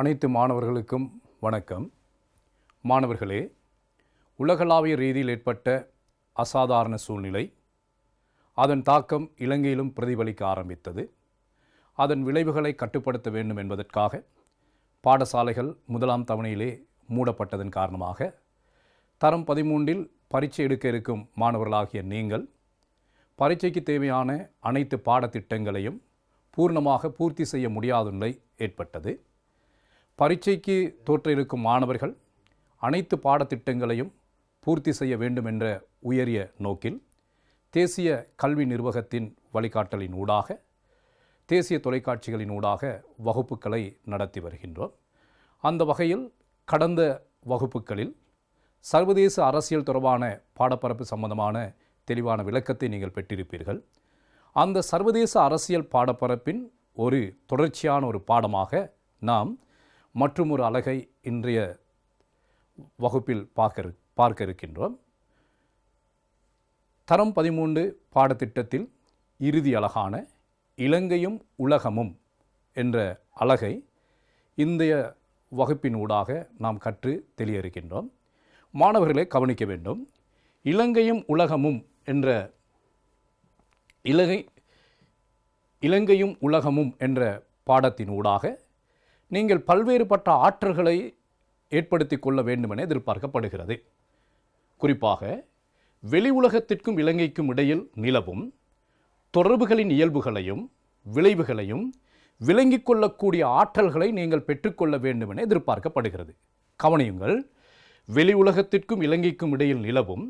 அனைத்து மாணவர்களுக்கும் வணக்கம் மாணவர்களே உலகளாவிய ரீதியில் ஏற்பட்ட அசாதாரண சூழ்நிலை அதன் தாக்கம் இலங்கையிலும் பிரதிபலிக்க ஆரம்பித்தது அதன் விளைவுகளை கட்டுப்படுத்த வேண்டும் என்பதற்காக பாடசாலைகள் முதலாம் தவணையிலே மூடப்பட்டதன் காரணமாக தரம் பதிமூன்றில் பரீட்சை எடுக்க இருக்கும் மாணவர்களாகிய நீங்கள் பரீட்சைக்கு தேவையான அனைத்து பாடத்திட்டங்களையும் பூர்ணமாக பூர்த்தி செய்ய முடியாத நிலை ஏற்பட்டது பரீட்சைக்கு தோற்றிருக்கும் மாணவர்கள் அனைத்து பாடத்திட்டங்களையும் பூர்த்தி செய்ய வேண்டும் என்ற உயரிய நோக்கில் தேசிய கல்வி நிர்வாகத்தின் வழிகாட்டலின் ஊடாக தேசிய தொலைக்காட்சிகளின் ஊடாக வகுப்புகளை நடத்தி வருகின்றோம் அந்த வகையில் கடந்த வகுப்புகளில் சர்வதேச அரசியல் தொடர்பான பாடப்பரப்பு சம்பந்தமான தெளிவான விளக்கத்தை நீங்கள் பெற்றிருப்பீர்கள் அந்த சர்வதேச அரசியல் பாடப்பரப்பின் ஒரு தொடர்ச்சியான ஒரு பாடமாக நாம் மற்றும் ஒரு அழகை இன்றைய வகுப்பில் பார்க்க பார்க்க இருக்கின்றோம் தரம் பதிமூன்று பாடத்திட்டத்தில் இறுதி அழகான இலங்கையும் உலகமும் என்ற அழகை இந்திய வகுப்பின் ஊடாக நாம் கற்று தெளிய இருக்கின்றோம் மாணவர்களை கவனிக்க வேண்டும் இலங்கையும் உலகமும் என்ற இலங்கை இலங்கையும் உலகமும் என்ற பாடத்தின் ஊடாக நீங்கள் பல்வேறுபட்ட ஆற்றல்களை ஏற்படுத்தி கொள்ள வேண்டுமென எதிர்பார்க்கப்படுகிறது குறிப்பாக வெளி உலகத்திற்கும் இலங்கைக்கும் இடையில் நிலவும் தொடர்புகளின் இயல்புகளையும் விளைவுகளையும் விளங்கிக் கொள்ளக்கூடிய ஆற்றல்களை நீங்கள் பெற்றுக்கொள்ள வேண்டுமென எதிர்பார்க்கப்படுகிறது கவனியுங்கள் வெளி உலகத்திற்கும் இலங்கைக்கும் இடையில் நிலவும்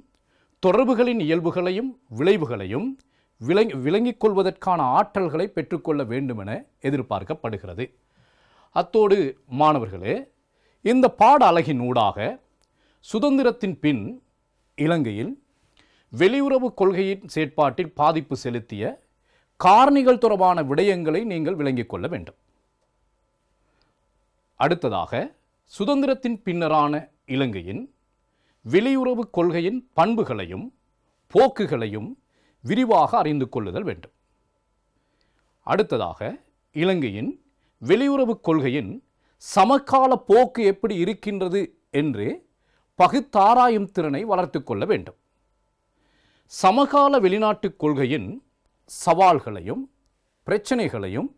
தொடர்புகளின் இயல்புகளையும் விளைவுகளையும் விளங்கிக் கொள்வதற்கான ஆற்றல்களை பெற்றுக்கொள்ள வேண்டுமென எதிர்பார்க்கப்படுகிறது அத்தோடு மாணவர்களே இந்த பாட அழகின் ஊடாக சுதந்திரத்தின் பின் இலங்கையில் வெளியுறவு கொள்கையின் செயற்பாட்டில் பாதிப்பு செலுத்திய காரணிகள் தொடர்பான விடயங்களை நீங்கள் விளங்கிக் கொள்ள வேண்டும் அடுத்ததாக சுதந்திரத்தின் பின்னரான இலங்கையின் வெளியுறவு கொள்கையின் பண்புகளையும் போக்குகளையும் விரிவாக அறிந்து கொள்ளுதல் வேண்டும் அடுத்ததாக இலங்கையின் வெளியுறவு கொள்கையின் சமகால போக்கு எப்படி இருக்கின்றது என்று பகுத்தாராயும் திறனை வளர்த்து கொள்ள வேண்டும் சமகால வெளிநாட்டுக் கொள்கையின் சவால்களையும் பிரச்சனைகளையும்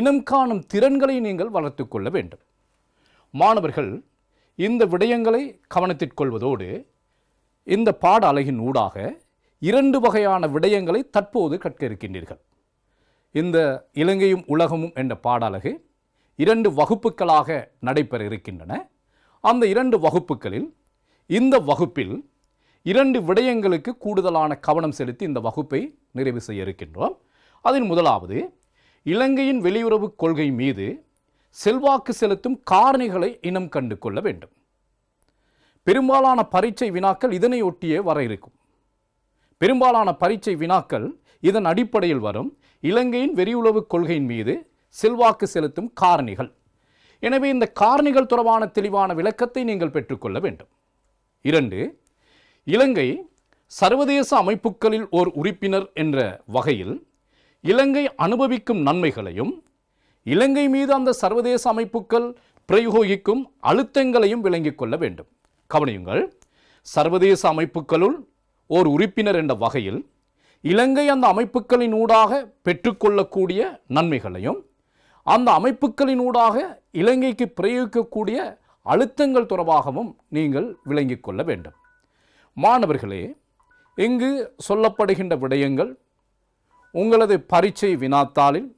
இனம் காணும் திறன்களை நீங்கள் வளர்த்து கொள்ள வேண்டும் மாணவர்கள் இந்த விடயங்களை கவனத்திற் கொள்வதோடு இந்த பாட அலகின் ஊடாக இரண்டு வகையான விடயங்களை தற்போது கற்க இருக்கின்றீர்கள் இந்த இலங்கையும் உலகமும் என்ற பாடலகு இரண்டு வகுப்புகளாக நடைபெற இருக்கின்றன அந்த இரண்டு வகுப்புகளில் இந்த வகுப்பில் இரண்டு விடயங்களுக்கு கூடுதலான கவனம் செலுத்தி இந்த வகுப்பை நிறைவு செய்ய இருக்கின்றோம் அதில் முதலாவது இலங்கையின் வெளியுறவு கொள்கை மீது செல்வாக்கு செலுத்தும் காரணிகளை இனம் கண்டு கொள்ள வேண்டும் பெரும்பாலான பரீட்சை வினாக்கள் இதனை ஒட்டியே வர இருக்கும் பெரும்பாலான பரீட்சை வினாக்கள் இதன் அடிப்படையில் வரும் இலங்கையின் வெறியுளவு கொள்கையின் மீது செல்வாக்கு செலுத்தும் காரணிகள் எனவே இந்த காரணிகள் தொடர்பான தெளிவான விளக்கத்தை நீங்கள் பெற்றுக்கொள்ள வேண்டும் இரண்டு இலங்கை சர்வதேச அமைப்புகளில் ஓர் உறுப்பினர் என்ற வகையில் இலங்கை அனுபவிக்கும் நன்மைகளையும் இலங்கை மீது அந்த சர்வதேச அமைப்புகள் பிரயோகிக்கும் அழுத்தங்களையும் விளங்கிக் கொள்ள வேண்டும் கவனியுங்கள் சர்வதேச அமைப்புகளுள் ஓர் உறுப்பினர் என்ற வகையில் இலங்கை அந்த அமைப்புகளின் ஊடாக பெற்றுக்கொள்ளக்கூடிய நன்மைகளையும் அந்த அமைப்புகளின் ஊடாக இலங்கைக்கு பிரயோகிக்கக்கூடிய அழுத்தங்கள் தொடர்பாகவும் நீங்கள் விளங்கிக் கொள்ள வேண்டும் மாணவர்களே இங்கு சொல்லப்படுகின்ற விடயங்கள் உங்களது பரீட்சை வினாத்தாளில்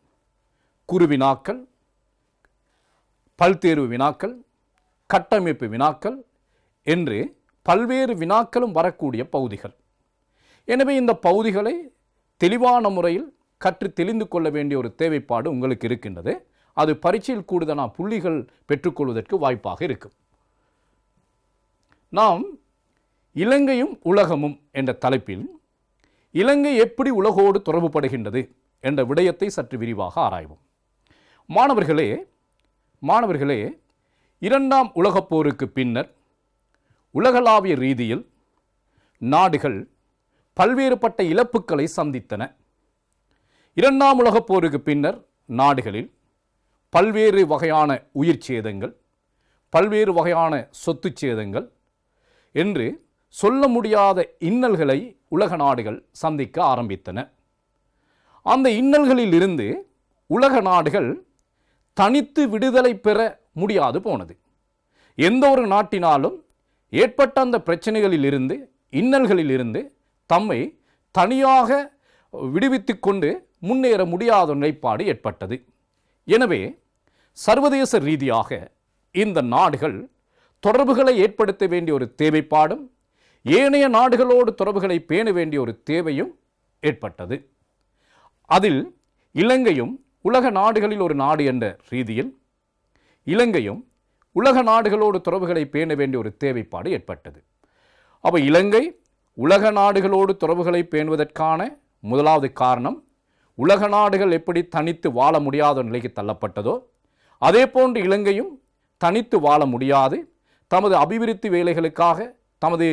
குருவினாக்கள் பல்தேர்வு வினாக்கள் கட்டமைப்பு வினாக்கள் என்று பல்வேறு வினாக்களும் வரக்கூடிய பகுதிகள் எனவே இந்த பகுதிகளை தெளிவான முறையில் கற்று தெளிந்து கொள்ள வேண்டிய ஒரு தேவைப்பாடு உங்களுக்கு இருக்கின்றது அது பரீட்சையில் கூடுதலாக புள்ளிகள் பெற்றுக்கொள்வதற்கு வாய்ப்பாக இருக்கும் நாம் இலங்கையும் உலகமும் என்ற தலைப்பில் இலங்கை எப்படி உலகோடு தொடர்புபடுகின்றது என்ற விடயத்தை சற்று விரிவாக ஆராய்வோம் மாணவர்களே மாணவர்களே இரண்டாம் உலகப் போருக்கு பின்னர் உலகளாவிய ரீதியில் நாடுகள் பல்வேறுபட்ட இழப்புக்களை சந்தித்தன இரண்டாம் உலகப் போருக்கு பின்னர் நாடுகளில் பல்வேறு வகையான உயிர் சேதங்கள் பல்வேறு வகையான சொத்து சேதங்கள் என்று சொல்ல முடியாத இன்னல்களை உலக நாடுகள் சந்திக்க ஆரம்பித்தன அந்த இன்னல்களிலிருந்து உலக நாடுகள் தனித்து விடுதலை பெற முடியாது போனது எந்த ஒரு நாட்டினாலும் ஏற்பட்ட அந்த பிரச்சனைகளிலிருந்து இன்னல்களிலிருந்து தம்மை தனியாக விடுவித்து கொண்டு முன்னேற முடியாத நிலைப்பாடு ஏற்பட்டது எனவே சர்வதேச ரீதியாக இந்த நாடுகள் தொடர்புகளை ஏற்படுத்த வேண்டிய ஒரு தேவைப்பாடும் ஏனைய நாடுகளோடு தொடர்புகளை பேண வேண்டிய ஒரு தேவையும் ஏற்பட்டது அதில் இலங்கையும் உலக நாடுகளில் ஒரு நாடு என்ற ரீதியில் இலங்கையும் உலக நாடுகளோடு தொடர்புகளை பேண வேண்டிய ஒரு தேவைப்பாடு ஏற்பட்டது அப்போ இலங்கை உலக நாடுகளோடு தொடர்புகளை பேணுவதற்கான முதலாவது காரணம் உலக நாடுகள் எப்படி தனித்து வாழ முடியாத நிலைக்கு தள்ளப்பட்டதோ அதே போன்று இலங்கையும் தனித்து வாழ முடியாது தமது அபிவிருத்தி வேலைகளுக்காக தமது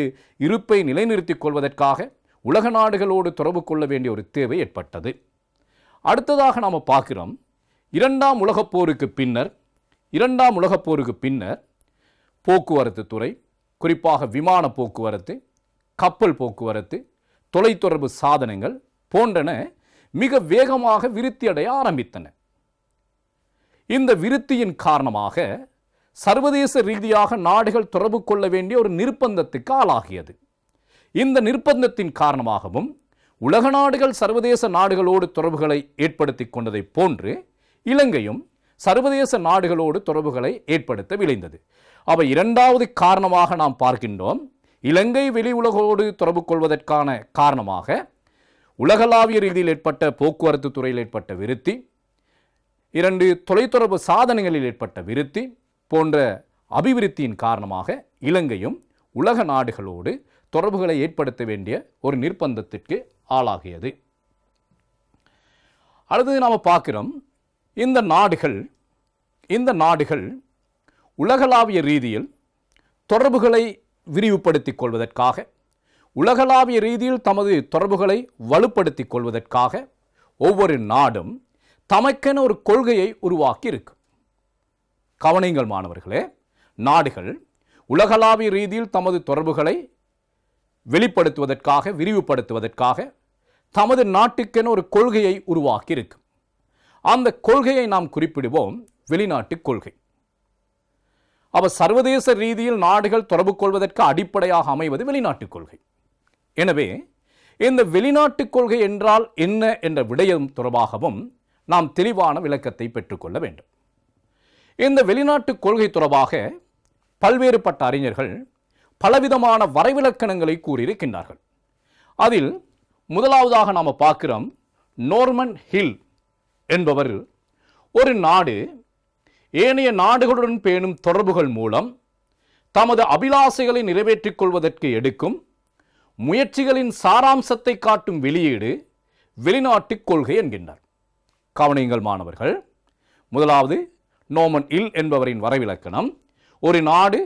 இருப்பை நிலைநிறுத்திக் கொள்வதற்காக உலக நாடுகளோடு தொடர்பு கொள்ள வேண்டிய ஒரு தேவை ஏற்பட்டது அடுத்ததாக நாம் பார்க்கிறோம் இரண்டாம் உலகப் போருக்கு பின்னர் இரண்டாம் உலகப் போருக்கு பின்னர் போக்குவரத்து துறை குறிப்பாக விமான போக்குவரத்து கப்பல் போக்குவரத்து தொலைத்தொடர்பு சாதனங்கள் போன்றன மிக வேகமாக விருத்தியடைய ஆரம்பித்தன இந்த விருத்தியின் காரணமாக சர்வதேச ரீதியாக நாடுகள் தொடர்பு கொள்ள வேண்டிய ஒரு நிர்பந்தத்துக்கு ஆளாகியது இந்த நிர்பந்தத்தின் காரணமாகவும் உலக நாடுகள் சர்வதேச நாடுகளோடு தொடர்புகளை ஏற்படுத்தி கொண்டதைப் போன்று இலங்கையும் சர்வதேச நாடுகளோடு தொடர்புகளை ஏற்படுத்த விளைந்தது அவை இரண்டாவது காரணமாக நாம் பார்க்கின்றோம் இலங்கை வெளியுலகோடு தொடர்பு கொள்வதற்கான காரணமாக உலகளாவிய ரீதியில் ஏற்பட்ட போக்குவரத்து துறையில் ஏற்பட்ட விருத்தி இரண்டு தொலைத்தொடர்பு சாதனங்களில் ஏற்பட்ட விருத்தி போன்ற அபிவிருத்தியின் காரணமாக இலங்கையும் உலக நாடுகளோடு தொடர்புகளை ஏற்படுத்த வேண்டிய ஒரு நிர்பந்தத்திற்கு ஆளாகியது அடுத்தது நாம் பார்க்குறோம் இந்த நாடுகள் இந்த நாடுகள் உலகளாவிய ரீதியில் தொடர்புகளை விரிவுபடுத்திக் கொள்வதற்காக உலகளாவிய ரீதியில் தமது தொடர்புகளை வலுப்படுத்திக் கொள்வதற்காக ஒவ்வொரு நாடும் தமக்கென ஒரு கொள்கையை உருவாக்கி இருக்கு கவனிங்கள் மாணவர்களே நாடுகள் உலகளாவிய ரீதியில் தமது தொடர்புகளை வெளிப்படுத்துவதற்காக விரிவுபடுத்துவதற்காக தமது நாட்டுக்கென ஒரு கொள்கையை உருவாக்கி இருக்கு அந்த கொள்கையை நாம் குறிப்பிடுவோம் வெளிநாட்டு கொள்கை அவர் சர்வதேச ரீதியில் நாடுகள் தொடர்பு கொள்வதற்கு அடிப்படையாக அமைவது வெளிநாட்டுக் கொள்கை எனவே இந்த வெளிநாட்டுக் கொள்கை என்றால் என்ன என்ற விடயம் தொடர்பாகவும் நாம் தெளிவான விளக்கத்தை பெற்றுக்கொள்ள வேண்டும் இந்த வெளிநாட்டுக் கொள்கை தொடர்பாக பல்வேறுபட்ட அறிஞர்கள் பலவிதமான வரைவிலக்கணங்களை கூறியிருக்கின்றார்கள் அதில் முதலாவதாக நாம் பார்க்கிறோம் நோர்மன் ஹில் என்பவர் ஒரு நாடு ஏனைய நாடுகளுடன் பேணும் தொடர்புகள் மூலம் தமது அபிலாசைகளை நிறைவேற்றிக் கொள்வதற்கு எடுக்கும் முயற்சிகளின் சாராம்சத்தை காட்டும் வெளியீடு வெளிநாட்டு கொள்கை என்கின்றார் கவனியங்கள் மாணவர்கள் முதலாவது நோமன் இல் என்பவரின் வரவிலக்கணம் ஒரு நாடு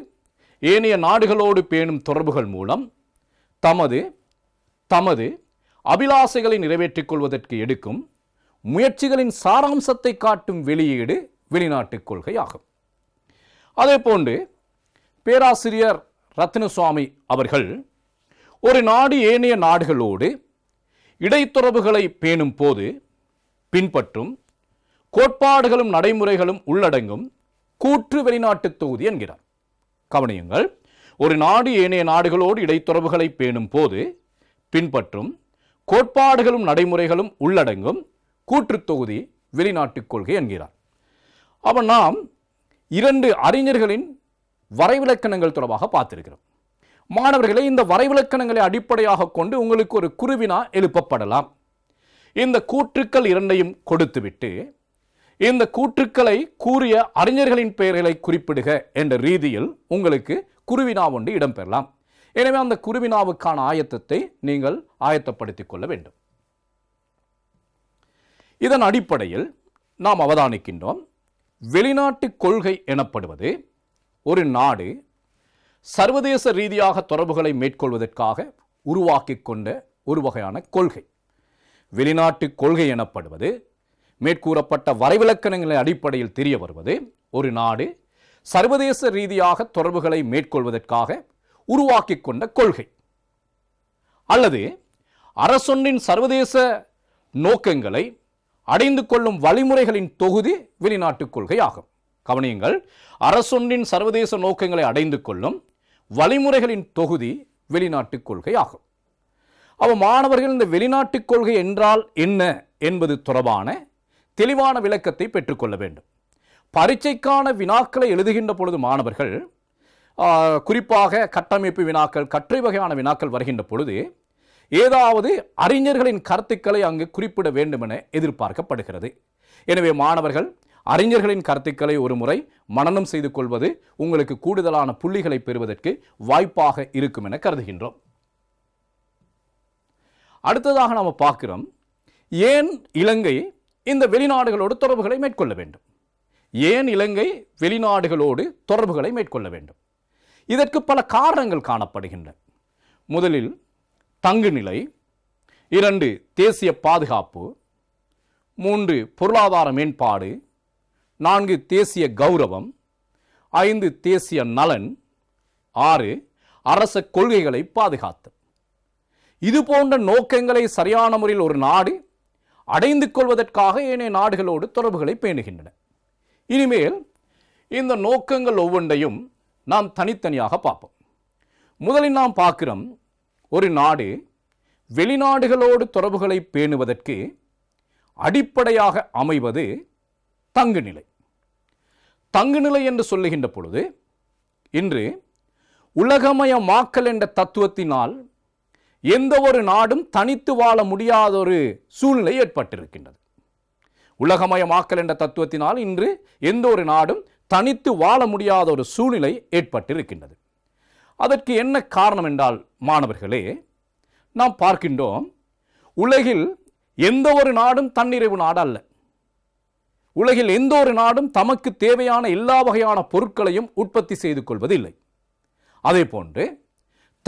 ஏனைய நாடுகளோடு பேணும் தொடர்புகள் மூலம் தமது தமது அபிலாசைகளை நிறைவேற்றிக் கொள்வதற்கு எடுக்கும் முயற்சிகளின் சாராம்சத்தை காட்டும் வெளியீடு வெளிநாட்டுக் கொள்கை ஆகும் அதே போன்று பேராசிரியர் ரத்னசுவாமி அவர்கள் ஒரு நாடு ஏனைய நாடுகளோடு இடைத்தொடர்புகளை பேணும் போது பின்பற்றும் கோட்பாடுகளும் நடைமுறைகளும் உள்ளடங்கும் கூற்று வெளிநாட்டு தொகுதி என்கிறார் கவனியுங்கள் ஒரு நாடு ஏனைய நாடுகளோடு இடைத்தொடர்புகளை பேணும் போது பின்பற்றும் கோட்பாடுகளும் நடைமுறைகளும் உள்ளடங்கும் தொகுதி வெளிநாட்டுக் கொள்கை என்கிறார் அப்போ நாம் இரண்டு அறிஞர்களின் வரைவிலக்கணங்கள் தொடர்பாக பார்த்துருக்கிறோம் மாணவர்களை இந்த வரைவிலக்கணங்களை அடிப்படையாக கொண்டு உங்களுக்கு ஒரு குருவினா எழுப்பப்படலாம் இந்த கூற்றுக்கள் இரண்டையும் கொடுத்துவிட்டு இந்த கூற்றுக்களை கூறிய அறிஞர்களின் பெயர்களை குறிப்பிடுக என்ற ரீதியில் உங்களுக்கு குருவினா ஒன்று இடம்பெறலாம் எனவே அந்த குருவினாவுக்கான ஆயத்தத்தை நீங்கள் ஆயத்தப்படுத்திக் கொள்ள வேண்டும் இதன் அடிப்படையில் நாம் அவதானிக்கின்றோம் வெளிநாட்டு கொள்கை எனப்படுவது ஒரு நாடு சர்வதேச ரீதியாக தொடர்புகளை மேற்கொள்வதற்காக உருவாக்கி கொண்ட ஒரு வகையான கொள்கை வெளிநாட்டு கொள்கை எனப்படுவது மேற்கூறப்பட்ட வரைவிலக்கணங்களின் அடிப்படையில் தெரிய வருவது ஒரு நாடு சர்வதேச ரீதியாக தொடர்புகளை மேற்கொள்வதற்காக உருவாக்கி கொண்ட கொள்கை அல்லது அரசொன்றின் சர்வதேச நோக்கங்களை அடைந்து கொள்ளும் வழிமுறைகளின் தொகுதி வெளிநாட்டுக் கொள்கை ஆகும் கவனியுங்கள் அரசொன்றின் சர்வதேச நோக்கங்களை அடைந்து கொள்ளும் வழிமுறைகளின் தொகுதி வெளிநாட்டுக் கொள்கை ஆகும் அப்போ மாணவர்கள் இந்த வெளிநாட்டுக் கொள்கை என்றால் என்ன என்பது தொடர்பான தெளிவான விளக்கத்தை பெற்றுக்கொள்ள வேண்டும் பரீட்சைக்கான வினாக்களை எழுதுகின்ற பொழுது மாணவர்கள் குறிப்பாக கட்டமைப்பு வினாக்கள் கற்றை வகையான வினாக்கள் வருகின்ற பொழுது ஏதாவது அறிஞர்களின் கருத்துக்களை அங்கு குறிப்பிட வேண்டும் என எதிர்பார்க்கப்படுகிறது எனவே மாணவர்கள் அறிஞர்களின் கருத்துக்களை ஒரு முறை மனனம் செய்து கொள்வது உங்களுக்கு கூடுதலான புள்ளிகளை பெறுவதற்கு வாய்ப்பாக இருக்கும் என கருதுகின்றோம் அடுத்ததாக நாம் பார்க்கிறோம் ஏன் இலங்கை இந்த வெளிநாடுகளோடு தொடர்புகளை மேற்கொள்ள வேண்டும் ஏன் இலங்கை வெளிநாடுகளோடு தொடர்புகளை மேற்கொள்ள வேண்டும் இதற்கு பல காரணங்கள் காணப்படுகின்றன முதலில் தங்கு நிலை இரண்டு தேசிய பாதுகாப்பு மூன்று பொருளாதார மேம்பாடு நான்கு தேசிய கௌரவம் ஐந்து தேசிய நலன் ஆறு அரச கொள்கைகளை பாதுகாத்து இது போன்ற நோக்கங்களை சரியான முறையில் ஒரு நாடு அடைந்து கொள்வதற்காக ஏனைய நாடுகளோடு தொடர்புகளை பேணுகின்றன இனிமேல் இந்த நோக்கங்கள் ஒவ்வொன்றையும் நாம் தனித்தனியாக பார்ப்போம் முதலில் நாம் பார்க்கிறோம் ஒரு நாடு வெளிநாடுகளோடு தொடர்புகளை பேணுவதற்கு அடிப்படையாக அமைவது தங்குநிலை தங்குநிலை என்று சொல்லுகின்ற பொழுது இன்று உலகமயமாக்கல் என்ற தத்துவத்தினால் எந்த ஒரு நாடும் தனித்து வாழ முடியாத ஒரு சூழ்நிலை ஏற்பட்டிருக்கின்றது உலகமயமாக்கல் என்ற தத்துவத்தினால் இன்று எந்த ஒரு நாடும் தனித்து வாழ முடியாத ஒரு சூழ்நிலை ஏற்பட்டிருக்கின்றது அதற்கு என்ன காரணம் என்றால் மாணவர்களே நாம் பார்க்கின்றோம் உலகில் எந்த ஒரு நாடும் தன்னிறைவு நாடு அல்ல உலகில் எந்த ஒரு நாடும் தமக்கு தேவையான எல்லா வகையான பொருட்களையும் உற்பத்தி செய்து கொள்வதில்லை அதே போன்று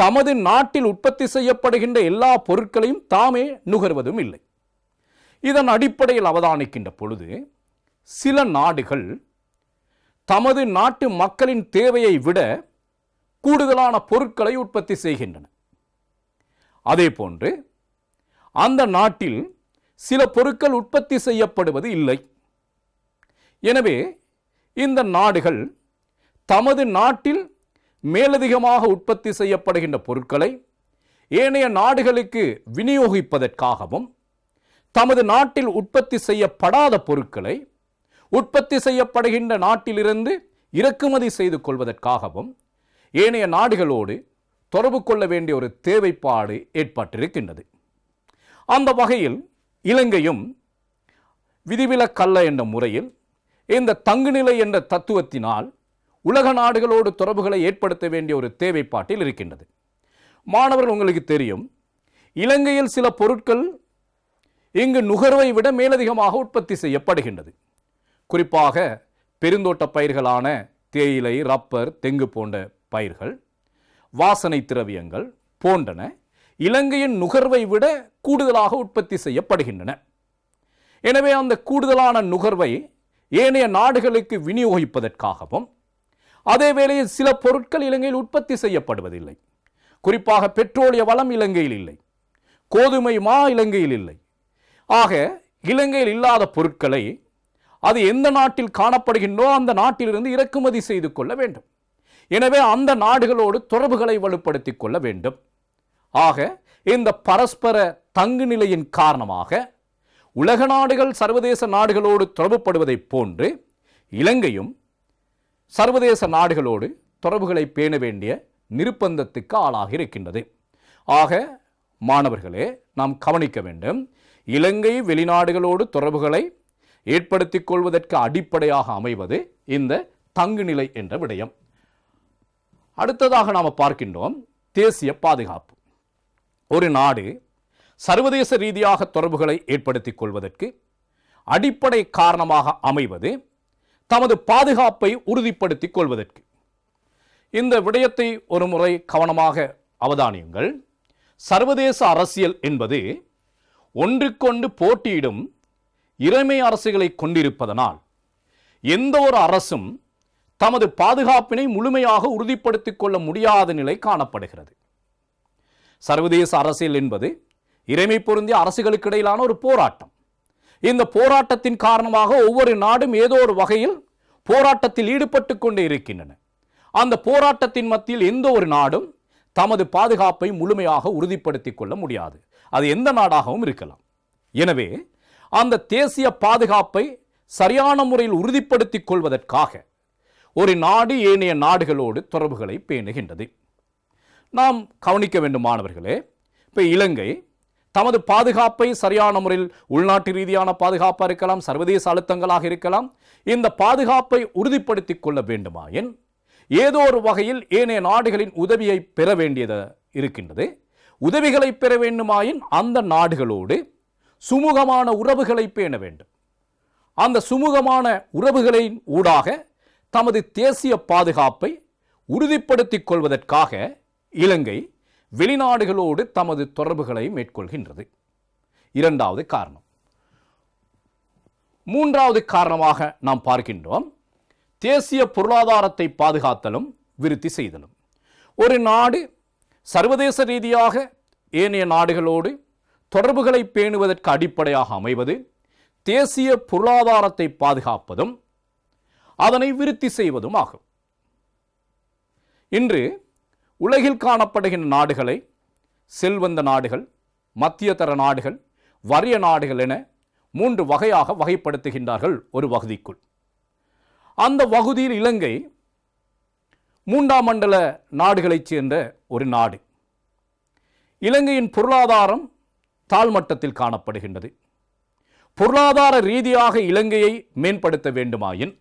தமது நாட்டில் உற்பத்தி செய்யப்படுகின்ற எல்லா பொருட்களையும் தாமே நுகர்வதும் இல்லை இதன் அடிப்படையில் அவதானிக்கின்ற பொழுது சில நாடுகள் தமது நாட்டு மக்களின் தேவையை விட கூடுதலான பொருட்களை உற்பத்தி செய்கின்றன அதே போன்று அந்த நாட்டில் சில பொருட்கள் உற்பத்தி செய்யப்படுவது இல்லை எனவே இந்த நாடுகள் தமது நாட்டில் மேலதிகமாக உற்பத்தி செய்யப்படுகின்ற பொருட்களை ஏனைய நாடுகளுக்கு விநியோகிப்பதற்காகவும் தமது நாட்டில் உற்பத்தி செய்யப்படாத பொருட்களை உற்பத்தி செய்யப்படுகின்ற நாட்டிலிருந்து இறக்குமதி செய்து கொள்வதற்காகவும் ஏனைய நாடுகளோடு தொடர்பு கொள்ள வேண்டிய ஒரு தேவைப்பாடு ஏற்பட்டிருக்கின்றது அந்த வகையில் இலங்கையும் விதிவிலக்கல்ல என்ற முறையில் இந்த தங்குநிலை என்ற தத்துவத்தினால் உலக நாடுகளோடு தொடர்புகளை ஏற்படுத்த வேண்டிய ஒரு தேவைப்பாட்டில் இருக்கின்றது மாணவர்கள் உங்களுக்கு தெரியும் இலங்கையில் சில பொருட்கள் இங்கு நுகர்வை விட மேலதிகமாக உற்பத்தி செய்யப்படுகின்றது குறிப்பாக பெருந்தோட்ட பயிர்களான தேயிலை ரப்பர் தெங்கு போன்ற பயிர்கள் வாசனை திரவியங்கள் போன்றன இலங்கையின் நுகர்வை விட கூடுதலாக உற்பத்தி செய்யப்படுகின்றன எனவே அந்த கூடுதலான நுகர்வை ஏனைய நாடுகளுக்கு விநியோகிப்பதற்காகவும் அதே வேளையில் சில பொருட்கள் இலங்கையில் உற்பத்தி செய்யப்படுவதில்லை குறிப்பாக பெட்ரோலிய வளம் இலங்கையில் இல்லை கோதுமை மா இலங்கையில் இல்லை ஆக இலங்கையில் இல்லாத பொருட்களை அது எந்த நாட்டில் காணப்படுகின்றோ அந்த நாட்டிலிருந்து இறக்குமதி செய்து கொள்ள வேண்டும் எனவே அந்த நாடுகளோடு தொடர்புகளை வலுப்படுத்திக் கொள்ள வேண்டும் ஆக இந்த பரஸ்பர தங்கு நிலையின் காரணமாக உலக நாடுகள் சர்வதேச நாடுகளோடு தொடர்புப்படுவதைப் போன்று இலங்கையும் சர்வதேச நாடுகளோடு தொடர்புகளை பேண வேண்டிய நிர்பந்தத்துக்கு ஆளாக இருக்கின்றது ஆக மாணவர்களே நாம் கவனிக்க வேண்டும் இலங்கை வெளிநாடுகளோடு தொடர்புகளை ஏற்படுத்திக் கொள்வதற்கு அடிப்படையாக அமைவது இந்த தங்குநிலை என்ற விடயம் அடுத்ததாக நாம் பார்க்கின்றோம் தேசிய பாதுகாப்பு ஒரு நாடு சர்வதேச ரீதியாக தொடர்புகளை ஏற்படுத்திக் கொள்வதற்கு அடிப்படை காரணமாக அமைவது தமது பாதுகாப்பை உறுதிப்படுத்திக் கொள்வதற்கு இந்த விடயத்தை ஒரு முறை கவனமாக அவதானியுங்கள் சர்வதேச அரசியல் என்பது ஒன்றுக்கொண்டு போட்டியிடும் இறைமை அரசுகளை கொண்டிருப்பதனால் எந்த ஒரு அரசும் தமது பாதுகாப்பினை முழுமையாக உறுதிப்படுத்திக் கொள்ள முடியாத நிலை காணப்படுகிறது சர்வதேச அரசியல் என்பது இறைமை பொருந்திய அரசுகளுக்கிடையிலான ஒரு போராட்டம் இந்த போராட்டத்தின் காரணமாக ஒவ்வொரு நாடும் ஏதோ ஒரு வகையில் போராட்டத்தில் ஈடுபட்டு கொண்டே இருக்கின்றன அந்த போராட்டத்தின் மத்தியில் எந்த ஒரு நாடும் தமது பாதுகாப்பை முழுமையாக உறுதிப்படுத்திக் கொள்ள முடியாது அது எந்த நாடாகவும் இருக்கலாம் எனவே அந்த தேசிய பாதுகாப்பை சரியான முறையில் உறுதிப்படுத்திக் கொள்வதற்காக ஒரு நாடு ஏனைய நாடுகளோடு தொடர்புகளை பேணுகின்றது நாம் கவனிக்க வேண்டும் மாணவர்களே இப்போ இலங்கை தமது பாதுகாப்பை சரியான முறையில் உள்நாட்டு ரீதியான பாதுகாப்பாக இருக்கலாம் சர்வதேச அழுத்தங்களாக இருக்கலாம் இந்த பாதுகாப்பை உறுதிப்படுத்திக் கொள்ள வேண்டுமாயின் ஏதோ ஒரு வகையில் ஏனைய நாடுகளின் உதவியை பெற வேண்டியது இருக்கின்றது உதவிகளை பெற வேண்டுமாயின் அந்த நாடுகளோடு சுமூகமான உறவுகளை பேண வேண்டும் அந்த சுமூகமான உறவுகளின் ஊடாக தமது தேசிய பாதுகாப்பை உறுதிப்படுத்திக் கொள்வதற்காக இலங்கை வெளிநாடுகளோடு தமது தொடர்புகளை மேற்கொள்கின்றது இரண்டாவது காரணம் மூன்றாவது காரணமாக நாம் பார்க்கின்றோம் தேசிய பொருளாதாரத்தை பாதுகாத்தலும் விருத்தி செய்தலும் ஒரு நாடு சர்வதேச ரீதியாக ஏனைய நாடுகளோடு தொடர்புகளை பேணுவதற்கு அடிப்படையாக அமைவது தேசிய பொருளாதாரத்தை பாதுகாப்பதும் அதனை விருத்தி செய்வதும் ஆகும் இன்று உலகில் காணப்படுகின்ற நாடுகளை செல்வந்த நாடுகள் மத்தியதர நாடுகள் வறிய நாடுகள் என மூன்று வகையாக வகைப்படுத்துகின்றார்கள் ஒரு பகுதிக்குள் அந்த பகுதியில் இலங்கை மூன்றாம் மண்டல நாடுகளைச் சேர்ந்த ஒரு நாடு இலங்கையின் பொருளாதாரம் தாழ்மட்டத்தில் காணப்படுகின்றது பொருளாதார ரீதியாக இலங்கையை மேம்படுத்த வேண்டுமாயின்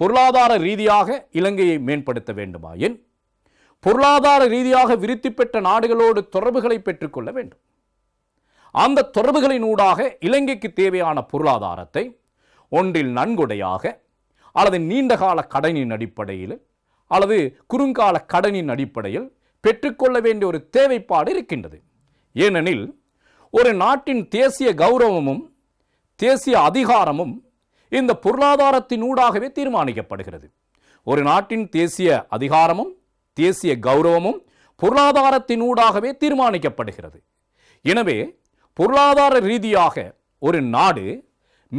பொருளாதார ரீதியாக இலங்கையை மேம்படுத்த வேண்டுமாயின் பொருளாதார ரீதியாக விருத்தி பெற்ற நாடுகளோடு தொடர்புகளை பெற்றுக்கொள்ள வேண்டும் அந்த தொடர்புகளினூடாக இலங்கைக்கு தேவையான பொருளாதாரத்தை ஒன்றில் நன்கொடையாக அல்லது நீண்டகால கடனின் அடிப்படையில் அல்லது குறுங்கால கடனின் அடிப்படையில் பெற்றுக்கொள்ள வேண்டிய ஒரு தேவைப்பாடு இருக்கின்றது ஏனெனில் ஒரு நாட்டின் தேசிய கௌரவமும் தேசிய அதிகாரமும் இந்த பொருளாதாரத்தினூடாகவே தீர்மானிக்கப்படுகிறது ஒரு நாட்டின் தேசிய அதிகாரமும் தேசிய கௌரவமும் பொருளாதாரத்தினூடாகவே தீர்மானிக்கப்படுகிறது எனவே பொருளாதார ரீதியாக ஒரு நாடு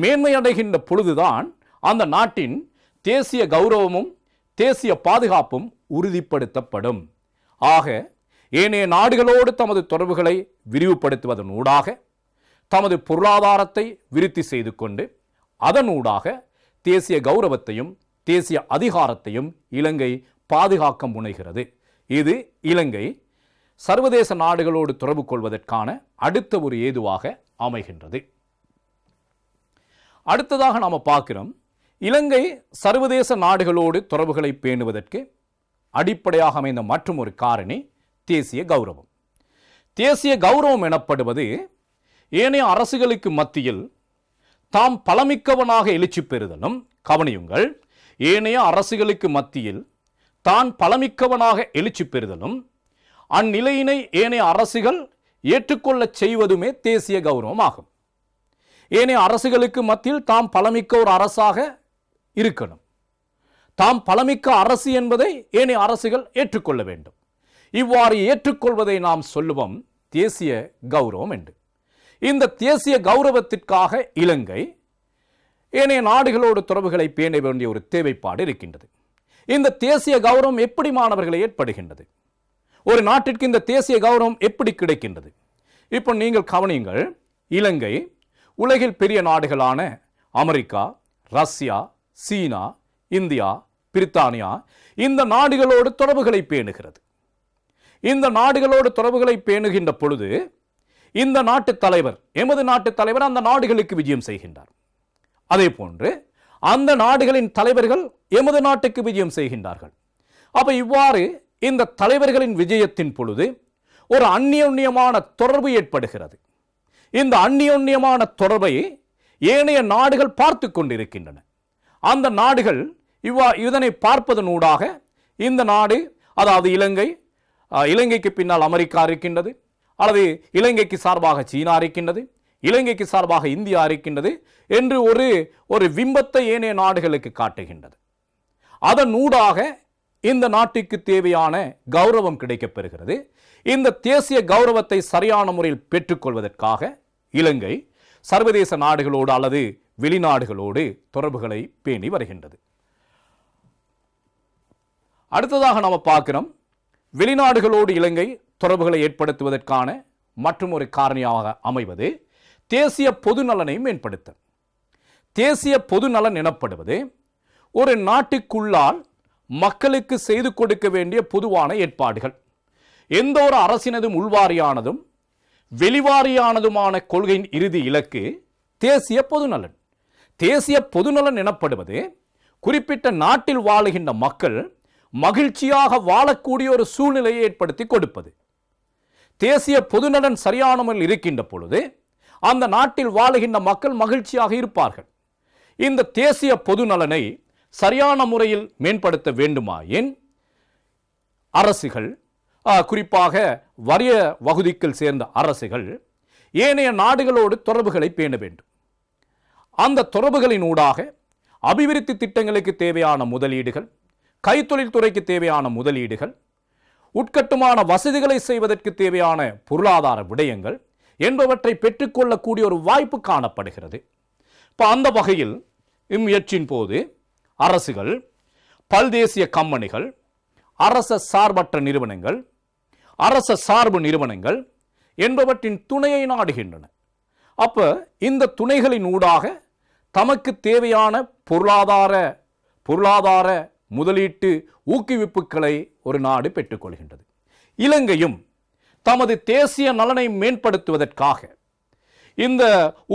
மேன்மையடைகின்ற பொழுதுதான் அந்த நாட்டின் தேசிய கௌரவமும் தேசிய பாதுகாப்பும் உறுதிப்படுத்தப்படும் ஆக ஏனைய நாடுகளோடு தமது தொடர்புகளை விரிவுபடுத்துவதன் ஊடாக தமது பொருளாதாரத்தை விருத்தி செய்து கொண்டு அதனூடாக தேசிய கௌரவத்தையும் தேசிய அதிகாரத்தையும் இலங்கை பாதுகாக்க முனைகிறது இது இலங்கை சர்வதேச நாடுகளோடு தொடர்பு கொள்வதற்கான அடுத்த ஒரு ஏதுவாக அமைகின்றது அடுத்ததாக நாம் பார்க்கிறோம் இலங்கை சர்வதேச நாடுகளோடு தொடர்புகளை பேணுவதற்கு அடிப்படையாக அமைந்த மற்றும் ஒரு காரணி தேசிய கௌரவம் தேசிய கௌரவம் எனப்படுவது ஏனைய அரசுகளுக்கு மத்தியில் தாம் பலமிக்கவனாக எழுச்சி பெறுதலும் கவனியுங்கள் ஏனைய அரசுகளுக்கு மத்தியில் தான் பலமிக்கவனாக எழுச்சி பெறுதலும் அந்நிலையினை ஏனைய அரசுகள் ஏற்றுக்கொள்ளச் செய்வதுமே தேசிய கௌரவம் ஆகும் ஏனைய அரசுகளுக்கு மத்தியில் தாம் பலமிக்க ஒரு அரசாக இருக்கணும் தாம் பலமிக்க அரசு என்பதை ஏனைய அரசுகள் ஏற்றுக்கொள்ள வேண்டும் இவ்வாறு ஏற்றுக்கொள்வதை நாம் சொல்லுவோம் தேசிய கௌரவம் என்று இந்த தேசிய கௌரவத்திற்காக இலங்கை ஏனைய நாடுகளோடு தொடர்புகளை பேண வேண்டிய ஒரு தேவைப்பாடு இருக்கின்றது இந்த தேசிய கௌரவம் எப்படி மாணவர்களை ஏற்படுகின்றது ஒரு நாட்டிற்கு இந்த தேசிய கௌரவம் எப்படி கிடைக்கின்றது இப்போ நீங்கள் கவனியுங்கள் இலங்கை உலகில் பெரிய நாடுகளான America Russia China India Britannia இந்த நாடுகளோடு தொடர்புகளை பேணுகிறது இந்த நாடுகளோடு தொடர்புகளை பேணுகின்ற பொழுது இந்த நாட்டு தலைவர் எமது நாட்டு தலைவர் அந்த நாடுகளுக்கு விஜயம் செய்கின்றார் அதே போன்று அந்த நாடுகளின் தலைவர்கள் எமது நாட்டுக்கு விஜயம் செய்கின்றார்கள் அப்போ இவ்வாறு இந்த தலைவர்களின் விஜயத்தின் பொழுது ஒரு அந்நியோன்யமான தொடர்பு ஏற்படுகிறது இந்த அந்நியோன்யமான தொடர்பை ஏனைய நாடுகள் பார்த்து கொண்டிருக்கின்றன அந்த நாடுகள் இவ்வா இதனை பார்ப்பதனூடாக இந்த நாடு அதாவது இலங்கை இலங்கைக்கு பின்னால் அமெரிக்கா இருக்கின்றது அல்லது இலங்கைக்கு சார்பாக சீனா அறிக்கின்றது இலங்கைக்கு சார்பாக இந்தியா அறிக்கின்றது என்று ஒரு ஒரு விம்பத்தை ஏனைய நாடுகளுக்கு காட்டுகின்றது அதன் ஊடாக இந்த நாட்டுக்கு தேவையான கௌரவம் கிடைக்கப்பெறுகிறது இந்த தேசிய கௌரவத்தை சரியான முறையில் பெற்றுக்கொள்வதற்காக இலங்கை சர்வதேச நாடுகளோடு அல்லது வெளிநாடுகளோடு தொடர்புகளை பேணி வருகின்றது அடுத்ததாக நாம் பார்க்கிறோம் வெளிநாடுகளோடு இலங்கை தொடர்புகளை ஏற்படுத்துவதற்கான மற்றும் ஒரு காரணியாக அமைவது தேசிய பொது நலனை மேம்படுத்த தேசிய பொது நலன் எனப்படுவது ஒரு நாட்டுக்குள்ளால் மக்களுக்கு செய்து கொடுக்க வேண்டிய பொதுவான ஏற்பாடுகள் எந்த ஒரு அரசினதும் உள்வாரியானதும் வெளிவாரியானதுமான கொள்கையின் இறுதி இலக்கு தேசிய பொதுநலன் தேசிய பொதுநலன் எனப்படுவது குறிப்பிட்ட நாட்டில் வாழுகின்ற மக்கள் மகிழ்ச்சியாக வாழக்கூடிய ஒரு சூழ்நிலையை ஏற்படுத்தி கொடுப்பது தேசிய பொதுநலன் சரியானமல் இருக்கின்ற பொழுது அந்த நாட்டில் வாழுகின்ற மக்கள் மகிழ்ச்சியாக இருப்பார்கள் இந்த தேசிய பொதுநலனை சரியான முறையில் மேம்படுத்த வேண்டுமாயின் அரசுகள் குறிப்பாக வறிய வகுதிக்குள் சேர்ந்த அரசுகள் ஏனைய நாடுகளோடு தொடர்புகளை பேண வேண்டும் அந்த தொடர்புகளின் ஊடாக அபிவிருத்தி திட்டங்களுக்கு தேவையான முதலீடுகள் கைத்தொழில் துறைக்கு தேவையான முதலீடுகள் உட்கட்டுமான வசதிகளை செய்வதற்கு தேவையான பொருளாதார விடயங்கள் என்பவற்றை பெற்றுக்கொள்ளக்கூடிய ஒரு வாய்ப்பு காணப்படுகிறது இப்போ அந்த வகையில் இம்முயற்சியின் போது அரசுகள் பல் தேசிய கம்பெனிகள் அரச சார்பற்ற நிறுவனங்கள் அரச சார்பு நிறுவனங்கள் என்பவற்றின் துணையை நாடுகின்றன அப்போ இந்த துணைகளின் ஊடாக தமக்கு தேவையான பொருளாதார பொருளாதார முதலீட்டு ஊக்குவிப்புகளை ஒரு நாடு பெற்றுக்கொள்கின்றது இலங்கையும் தமது தேசிய நலனை மேம்படுத்துவதற்காக இந்த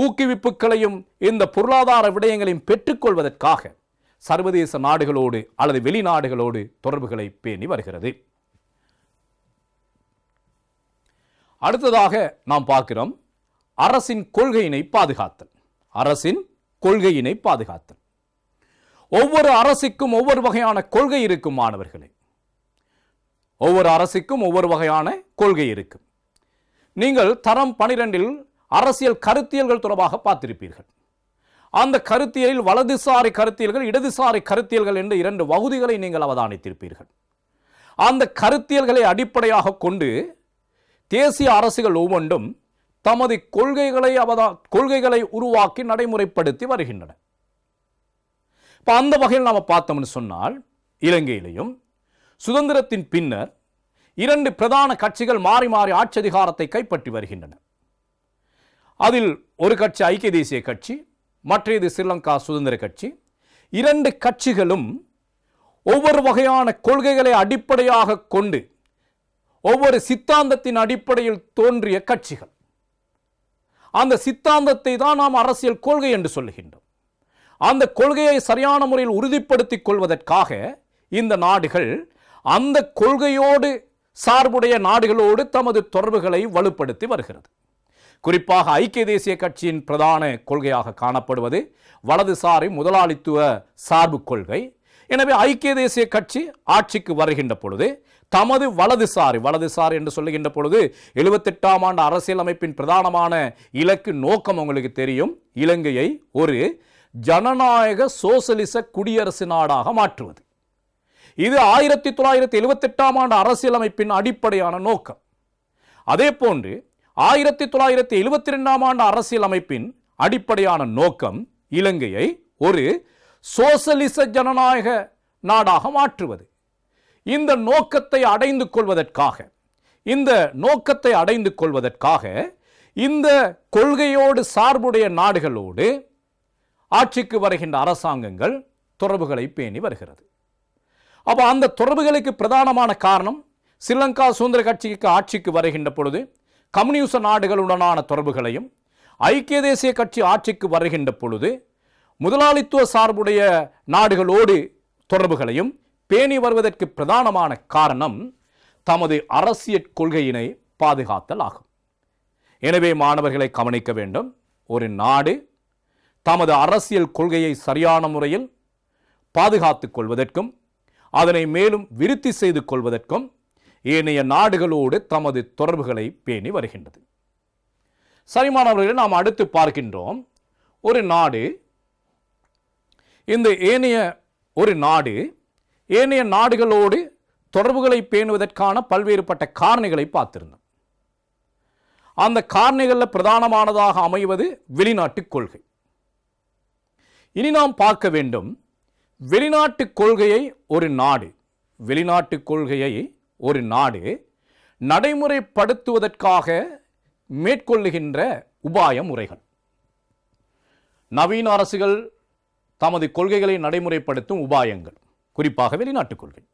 ஊக்குவிப்புகளையும் இந்த பொருளாதார விடயங்களையும் பெற்றுக்கொள்வதற்காக சர்வதேச நாடுகளோடு அல்லது வெளிநாடுகளோடு தொடர்புகளை பேணி வருகிறது அடுத்ததாக நாம் பார்க்கிறோம் அரசின் கொள்கையினை பாதுகாத்தல் அரசின் கொள்கையினை பாதுகாத்தல் ஒவ்வொரு அரசுக்கும் ஒவ்வொரு வகையான கொள்கை இருக்கும் மாணவர்களே ஒவ்வொரு அரசுக்கும் ஒவ்வொரு வகையான கொள்கை இருக்கு நீங்கள் தரம் பனிரெண்டில் அரசியல் கருத்தியல்கள் தொடர்பாக பார்த்திருப்பீர்கள் அந்த கருத்தியலில் வலதுசாரி கருத்தியல்கள் இடதுசாரி கருத்தியல்கள் என்ற இரண்டு வகுதிகளை நீங்கள் அவதானித்திருப்பீர்கள் அந்த கருத்தியல்களை அடிப்படையாக கொண்டு தேசிய அரசுகள் ஒவ்வொன்றும் தமது கொள்கைகளை அவதா கொள்கைகளை உருவாக்கி நடைமுறைப்படுத்தி வருகின்றன இப்போ அந்த வகையில் நாம் பார்த்தோம்னு சொன்னால் இலங்கையிலையும் சுதந்திரத்தின் பின்னர் இரண்டு பிரதான கட்சிகள் மாறி மாறி ஆட்சி அதிகாரத்தை கைப்பற்றி வருகின்றன அதில் ஒரு கட்சி ஐக்கிய தேசிய கட்சி மற்றது ஸ்ரீலங்கா சுதந்திர கட்சி இரண்டு கட்சிகளும் ஒவ்வொரு வகையான கொள்கைகளை அடிப்படையாக கொண்டு ஒவ்வொரு சித்தாந்தத்தின் அடிப்படையில் தோன்றிய கட்சிகள் அந்த சித்தாந்தத்தை தான் நாம் அரசியல் கொள்கை என்று சொல்லுகின்றோம் அந்த கொள்கையை சரியான முறையில் உறுதிப்படுத்திக் கொள்வதற்காக இந்த நாடுகள் அந்த கொள்கையோடு சார்புடைய நாடுகளோடு தமது தொடர்புகளை வலுப்படுத்தி வருகிறது குறிப்பாக ஐக்கிய தேசிய கட்சியின் பிரதான கொள்கையாக காணப்படுவது வலதுசாரி முதலாளித்துவ சார்பு கொள்கை எனவே ஐக்கிய தேசிய கட்சி ஆட்சிக்கு வருகின்ற பொழுது தமது வலதுசாரி வலதுசாரி என்று சொல்லுகின்ற பொழுது எழுபத்தெட்டாம் ஆண்டு அரசியலமைப்பின் பிரதானமான இலக்கு நோக்கம் உங்களுக்கு தெரியும் இலங்கையை ஒரு ஜனநாயக சோசலிச குடியரசு நாடாக மாற்றுவது இது ஆயிரத்தி தொள்ளாயிரத்தி எழுபத்தெட்டாம் ஆண்டு அரசியலமைப்பின் அடிப்படையான நோக்கம் அதே போன்று ஆயிரத்தி தொள்ளாயிரத்தி எழுபத்தி ரெண்டாம் ஆண்டு அரசியலமைப்பின் அடிப்படையான நோக்கம் இலங்கையை ஒரு சோசலிச ஜனநாயக நாடாக மாற்றுவது இந்த நோக்கத்தை அடைந்து கொள்வதற்காக இந்த நோக்கத்தை அடைந்து கொள்வதற்காக இந்த கொள்கையோடு சார்புடைய நாடுகளோடு ஆட்சிக்கு வருகின்ற அரசாங்கங்கள் தொடர்புகளை பேணி வருகிறது அப்போ அந்த தொடர்புகளுக்கு பிரதானமான காரணம் ஸ்ரீலங்கா சுதந்திர கட்சிக்கு ஆட்சிக்கு வருகின்ற பொழுது கம்யூனிச நாடுகளுடனான தொடர்புகளையும் ஐக்கிய தேசிய கட்சி ஆட்சிக்கு வருகின்ற பொழுது முதலாளித்துவ சார்புடைய நாடுகளோடு தொடர்புகளையும் பேணி வருவதற்கு பிரதானமான காரணம் தமது அரசியல் கொள்கையினை பாதுகாத்தல் ஆகும் எனவே மாணவர்களை கவனிக்க வேண்டும் ஒரு நாடு தமது அரசியல் கொள்கையை சரியான முறையில் பாதுகாத்துக் கொள்வதற்கும் அதனை மேலும் விருத்தி செய்து கொள்வதற்கும் ஏனைய நாடுகளோடு தமது தொடர்புகளை பேணி வருகின்றது சரிமானவர்களை நாம் அடுத்து பார்க்கின்றோம் ஒரு நாடு இந்த ஏனைய ஒரு நாடு ஏனைய நாடுகளோடு தொடர்புகளை பேணுவதற்கான பல்வேறுபட்ட காரணிகளை பார்த்திருந்தோம் அந்த காரணிகளில் பிரதானமானதாக அமைவது வெளிநாட்டு கொள்கை இனி நாம் பார்க்க வேண்டும் வெளிநாட்டு கொள்கையை ஒரு நாடு வெளிநாட்டு கொள்கையை ஒரு நாடு நடைமுறைப்படுத்துவதற்காக மேற்கொள்ளுகின்ற உபாய முறைகள் நவீன அரசுகள் தமது கொள்கைகளை நடைமுறைப்படுத்தும் உபாயங்கள் குறிப்பாக வெளிநாட்டுக் கொள்கை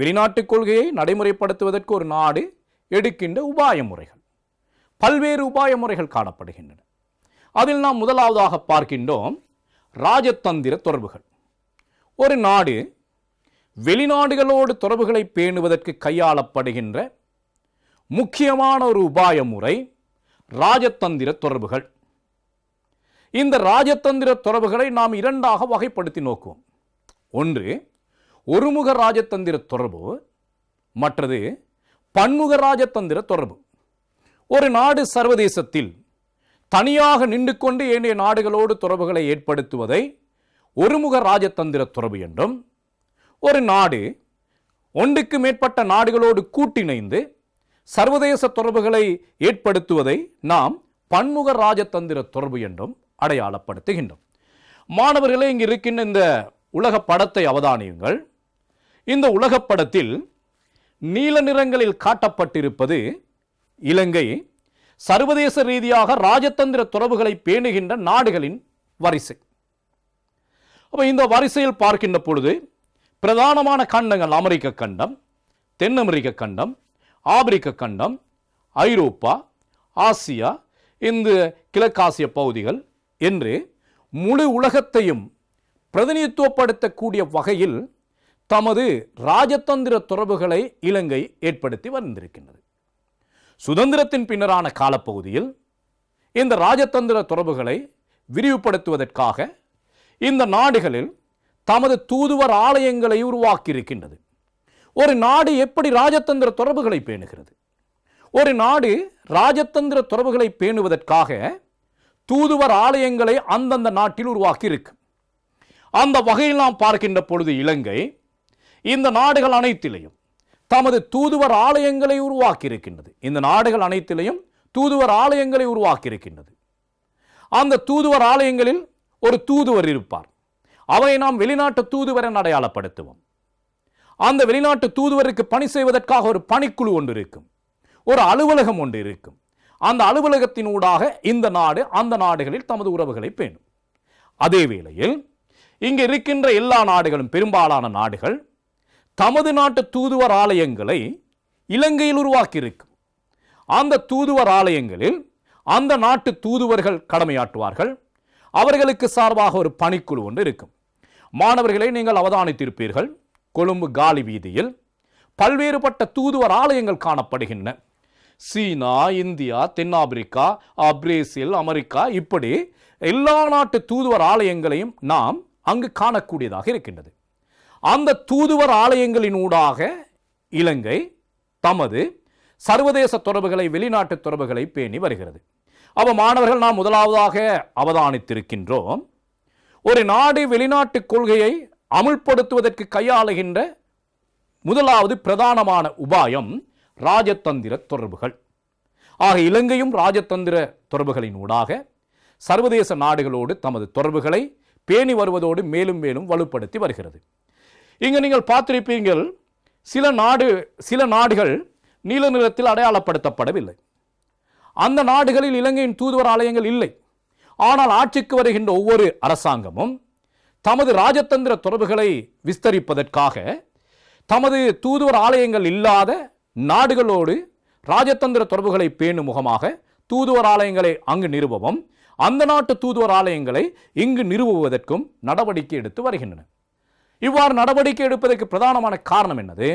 வெளிநாட்டுக் கொள்கையை நடைமுறைப்படுத்துவதற்கு ஒரு நாடு எடுக்கின்ற உபாய முறைகள் பல்வேறு உபாய முறைகள் காணப்படுகின்றன அதில் நாம் முதலாவதாக பார்க்கின்றோம் ராஜதந்திர தொடர்புகள் ஒரு நாடு வெளிநாடுகளோடு தொடர்புகளை பேணுவதற்கு கையாளப்படுகின்ற முக்கியமான ஒரு உபாய முறை ராஜதந்திர தொடர்புகள் இந்த ராஜதந்திர தொடர்புகளை நாம் இரண்டாக வகைப்படுத்தி நோக்குவோம் ஒன்று ஒருமுக ராஜதந்திர தொடர்பு மற்றது பன்முக ராஜதந்திர தொடர்பு ஒரு நாடு சர்வதேசத்தில் தனியாக நின்று கொண்டு ஏனைய நாடுகளோடு தொடர்புகளை ஏற்படுத்துவதை ஒருமுக ராஜதந்திர துறவு என்றும் ஒரு நாடு ஒன்றுக்கு மேற்பட்ட நாடுகளோடு கூட்டிணைந்து சர்வதேச தொடர்புகளை ஏற்படுத்துவதை நாம் பன்முக ராஜதந்திர தொடர்பு என்றும் அடையாளப்படுத்துகின்றோம் மாணவர்களே இங்கு இருக்கின்ற இந்த உலக படத்தை அவதானியுங்கள் இந்த உலக படத்தில் நீல நிறங்களில் காட்டப்பட்டிருப்பது இலங்கை சர்வதேச ரீதியாக ராஜதந்திர தொடர்புகளை பேணுகின்ற நாடுகளின் வரிசை அப்போ இந்த வரிசையில் பார்க்கின்ற பொழுது பிரதானமான கண்டங்கள் அமெரிக்க கண்டம் தென் அமெரிக்க கண்டம் ஆப்பிரிக்க கண்டம் ஐரோப்பா ஆசியா இந்த கிழக்காசிய பகுதிகள் என்று முழு உலகத்தையும் பிரதிநிதித்துவப்படுத்தக்கூடிய வகையில் தமது ராஜதந்திர தொடர்புகளை இலங்கை ஏற்படுத்தி வந்திருக்கின்றது சுதந்திரத்தின் பின்னரான காலப்பகுதியில் இந்த ராஜதந்திர தொடர்புகளை விரிவுபடுத்துவதற்காக இந்த நாடுகளில் தமது தூதுவர் ஆலயங்களை உருவாக்கியிருக்கின்றது ஒரு நாடு எப்படி ராஜதந்திர தொடர்புகளை பேணுகிறது ஒரு நாடு ராஜதந்திர தொடர்புகளை பேணுவதற்காக தூதுவர் ஆலயங்களை அந்தந்த நாட்டில் உருவாக்கி இருக்கு அந்த வகையில் நாம் பார்க்கின்ற பொழுது இலங்கை இந்த நாடுகள் அனைத்திலையும் தமது தூதுவர் ஆலயங்களை உருவாக்கி இருக்கின்றது இந்த நாடுகள் அனைத்திலையும் தூதுவர் ஆலயங்களை உருவாக்கி இருக்கின்றது அந்த தூதுவர் ஆலயங்களில் ஒரு தூதுவர் இருப்பார் அவரை நாம் வெளிநாட்டு தூதுவர் என அடையாளப்படுத்துவோம் அந்த வெளிநாட்டு தூதுவருக்கு பணி செய்வதற்காக ஒரு பணிக்குழு ஒன்று இருக்கும் ஒரு அலுவலகம் ஒன்று இருக்கும் அந்த அலுவலகத்தினூடாக இந்த நாடு அந்த நாடுகளில் தமது உறவுகளை பேணும் அதே வேளையில் இங்கு இருக்கின்ற எல்லா நாடுகளும் பெரும்பாலான நாடுகள் தமது நாட்டு தூதுவர் ஆலயங்களை இலங்கையில் உருவாக்கியிருக்கும் அந்த தூதுவர் ஆலயங்களில் அந்த நாட்டு தூதுவர்கள் கடமையாற்றுவார்கள் அவர்களுக்கு சார்பாக ஒரு பணிக்குழு ஒன்று இருக்கும் மாணவர்களை நீங்கள் அவதானித்திருப்பீர்கள் கொழும்பு காலி வீதியில் பல்வேறுபட்ட தூதுவர் ஆலயங்கள் காணப்படுகின்றன சீனா இந்தியா தென்னாப்பிரிக்கா பிரேசில் அமெரிக்கா இப்படி எல்லா நாட்டு தூதுவர் ஆலயங்களையும் நாம் அங்கு காணக்கூடியதாக இருக்கின்றது அந்த தூதுவர் ஆலயங்களினூடாக இலங்கை தமது சர்வதேச தொடர்புகளை வெளிநாட்டு தொடர்புகளை பேணி வருகிறது அப்போ மாணவர்கள் நாம் முதலாவதாக அவதானித்திருக்கின்றோம் ஒரு நாடு வெளிநாட்டு கொள்கையை அமுல்படுத்துவதற்கு கையாளுகின்ற முதலாவது பிரதானமான உபாயம் ராஜதந்திர தொடர்புகள் ஆக இலங்கையும் ராஜதந்திர தொடர்புகளின் ஊடாக சர்வதேச நாடுகளோடு தமது தொடர்புகளை பேணி வருவதோடு மேலும் மேலும் வலுப்படுத்தி வருகிறது இங்கே நீங்கள் பார்த்திருப்பீங்கள் சில நாடு சில நாடுகள் நீல நிறத்தில் அடையாளப்படுத்தப்படவில்லை அந்த நாடுகளில் இலங்கையின் தூதுவர் ஆலயங்கள் இல்லை ஆனால் ஆட்சிக்கு வருகின்ற ஒவ்வொரு அரசாங்கமும் தமது ராஜதந்திர தொடர்புகளை விஸ்தரிப்பதற்காக தமது தூதுவர் ஆலயங்கள் இல்லாத நாடுகளோடு ராஜதந்திர தொடர்புகளை பேணும் முகமாக தூதுவர் ஆலயங்களை அங்கு நிறுவவும் அந்த நாட்டு தூதுவர் ஆலயங்களை இங்கு நிறுவுவதற்கும் நடவடிக்கை எடுத்து வருகின்றன இவ்வாறு நடவடிக்கை எடுப்பதற்கு பிரதானமான காரணம் என்னது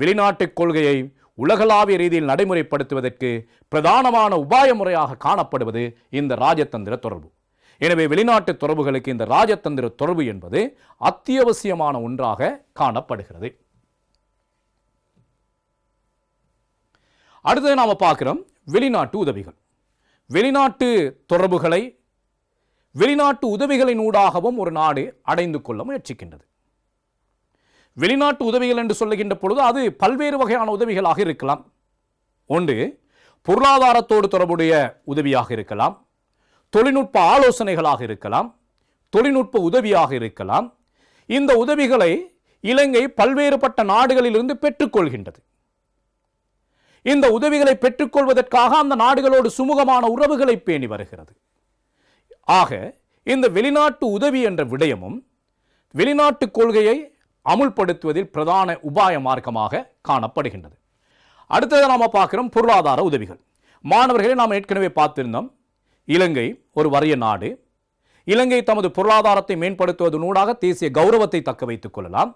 வெளிநாட்டு கொள்கையை உலகளாவிய ரீதியில் நடைமுறைப்படுத்துவதற்கு பிரதானமான உபாய முறையாக காணப்படுவது இந்த ராஜதந்திர தொடர்பு எனவே வெளிநாட்டு தொடர்புகளுக்கு இந்த ராஜதந்திர தொடர்பு என்பது அத்தியாவசியமான ஒன்றாக காணப்படுகிறது அடுத்தது நாம் பார்க்குறோம் வெளிநாட்டு உதவிகள் வெளிநாட்டு தொடர்புகளை வெளிநாட்டு உதவிகளின் ஊடாகவும் ஒரு நாடு அடைந்து கொள்ள முயற்சிக்கின்றது வெளிநாட்டு உதவிகள் என்று சொல்லுகின்ற பொழுது அது பல்வேறு வகையான உதவிகளாக இருக்கலாம் ஒன்று பொருளாதாரத்தோடு தொடர்புடைய உதவியாக இருக்கலாம் தொழில்நுட்ப ஆலோசனைகளாக இருக்கலாம் தொழில்நுட்ப உதவியாக இருக்கலாம் இந்த உதவிகளை இலங்கை பல்வேறுபட்ட நாடுகளிலிருந்து பெற்றுக்கொள்கின்றது இந்த உதவிகளை பெற்றுக்கொள்வதற்காக அந்த நாடுகளோடு சுமூகமான உறவுகளை பேணி வருகிறது ஆக இந்த வெளிநாட்டு உதவி என்ற விடயமும் வெளிநாட்டு கொள்கையை அமுல்படுத்துவதில் பிரதான உபாய மார்க்கமாக காணப்படுகின்றது அடுத்தது நாம் பார்க்குறோம் பொருளாதார உதவிகள் மாணவர்களை நாம் ஏற்கனவே பார்த்திருந்தோம் இலங்கை ஒரு வறிய நாடு இலங்கை தமது பொருளாதாரத்தை மேம்படுத்துவதனூடாக தேசிய கௌரவத்தை தக்க வைத்துக் கொள்ளலாம்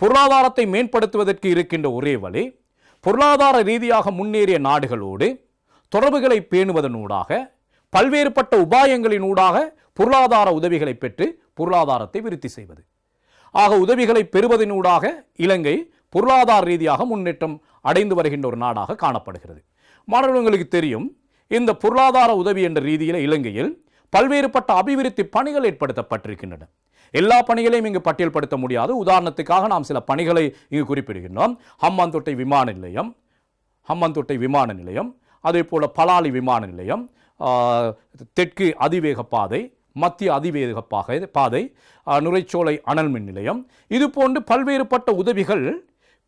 பொருளாதாரத்தை மேம்படுத்துவதற்கு இருக்கின்ற ஒரே வழி பொருளாதார ரீதியாக முன்னேறிய நாடுகளோடு தொடர்புகளை பேணுவதனூடாக பல்வேறுபட்ட உபாயங்களினூடாக பொருளாதார உதவிகளை பெற்று பொருளாதாரத்தை விருத்தி செய்வது ஆக உதவிகளை பெறுவதனூடாக இலங்கை பொருளாதார ரீதியாக முன்னேற்றம் அடைந்து வருகின்ற ஒரு நாடாக காணப்படுகிறது மாணவர்களுக்கு தெரியும் இந்த பொருளாதார உதவி என்ற ரீதியில் இலங்கையில் பல்வேறுபட்ட அபிவிருத்தி பணிகள் ஏற்படுத்தப்பட்டிருக்கின்றன எல்லா பணிகளையும் இங்கு பட்டியல்படுத்த முடியாது உதாரணத்துக்காக நாம் சில பணிகளை இங்கு குறிப்பிடுகின்றோம் ஹம்மாந்தொட்டை விமான நிலையம் ஹம்மந்தொட்டை விமான நிலையம் அதே போல் பலாலி விமான நிலையம் தெற்கு அதிவேக பாதை மத்திய அதிவேக பாகை பாதை நுரைச்சோலை அனல் மின் நிலையம் இதுபோன்று பல்வேறுபட்ட உதவிகள்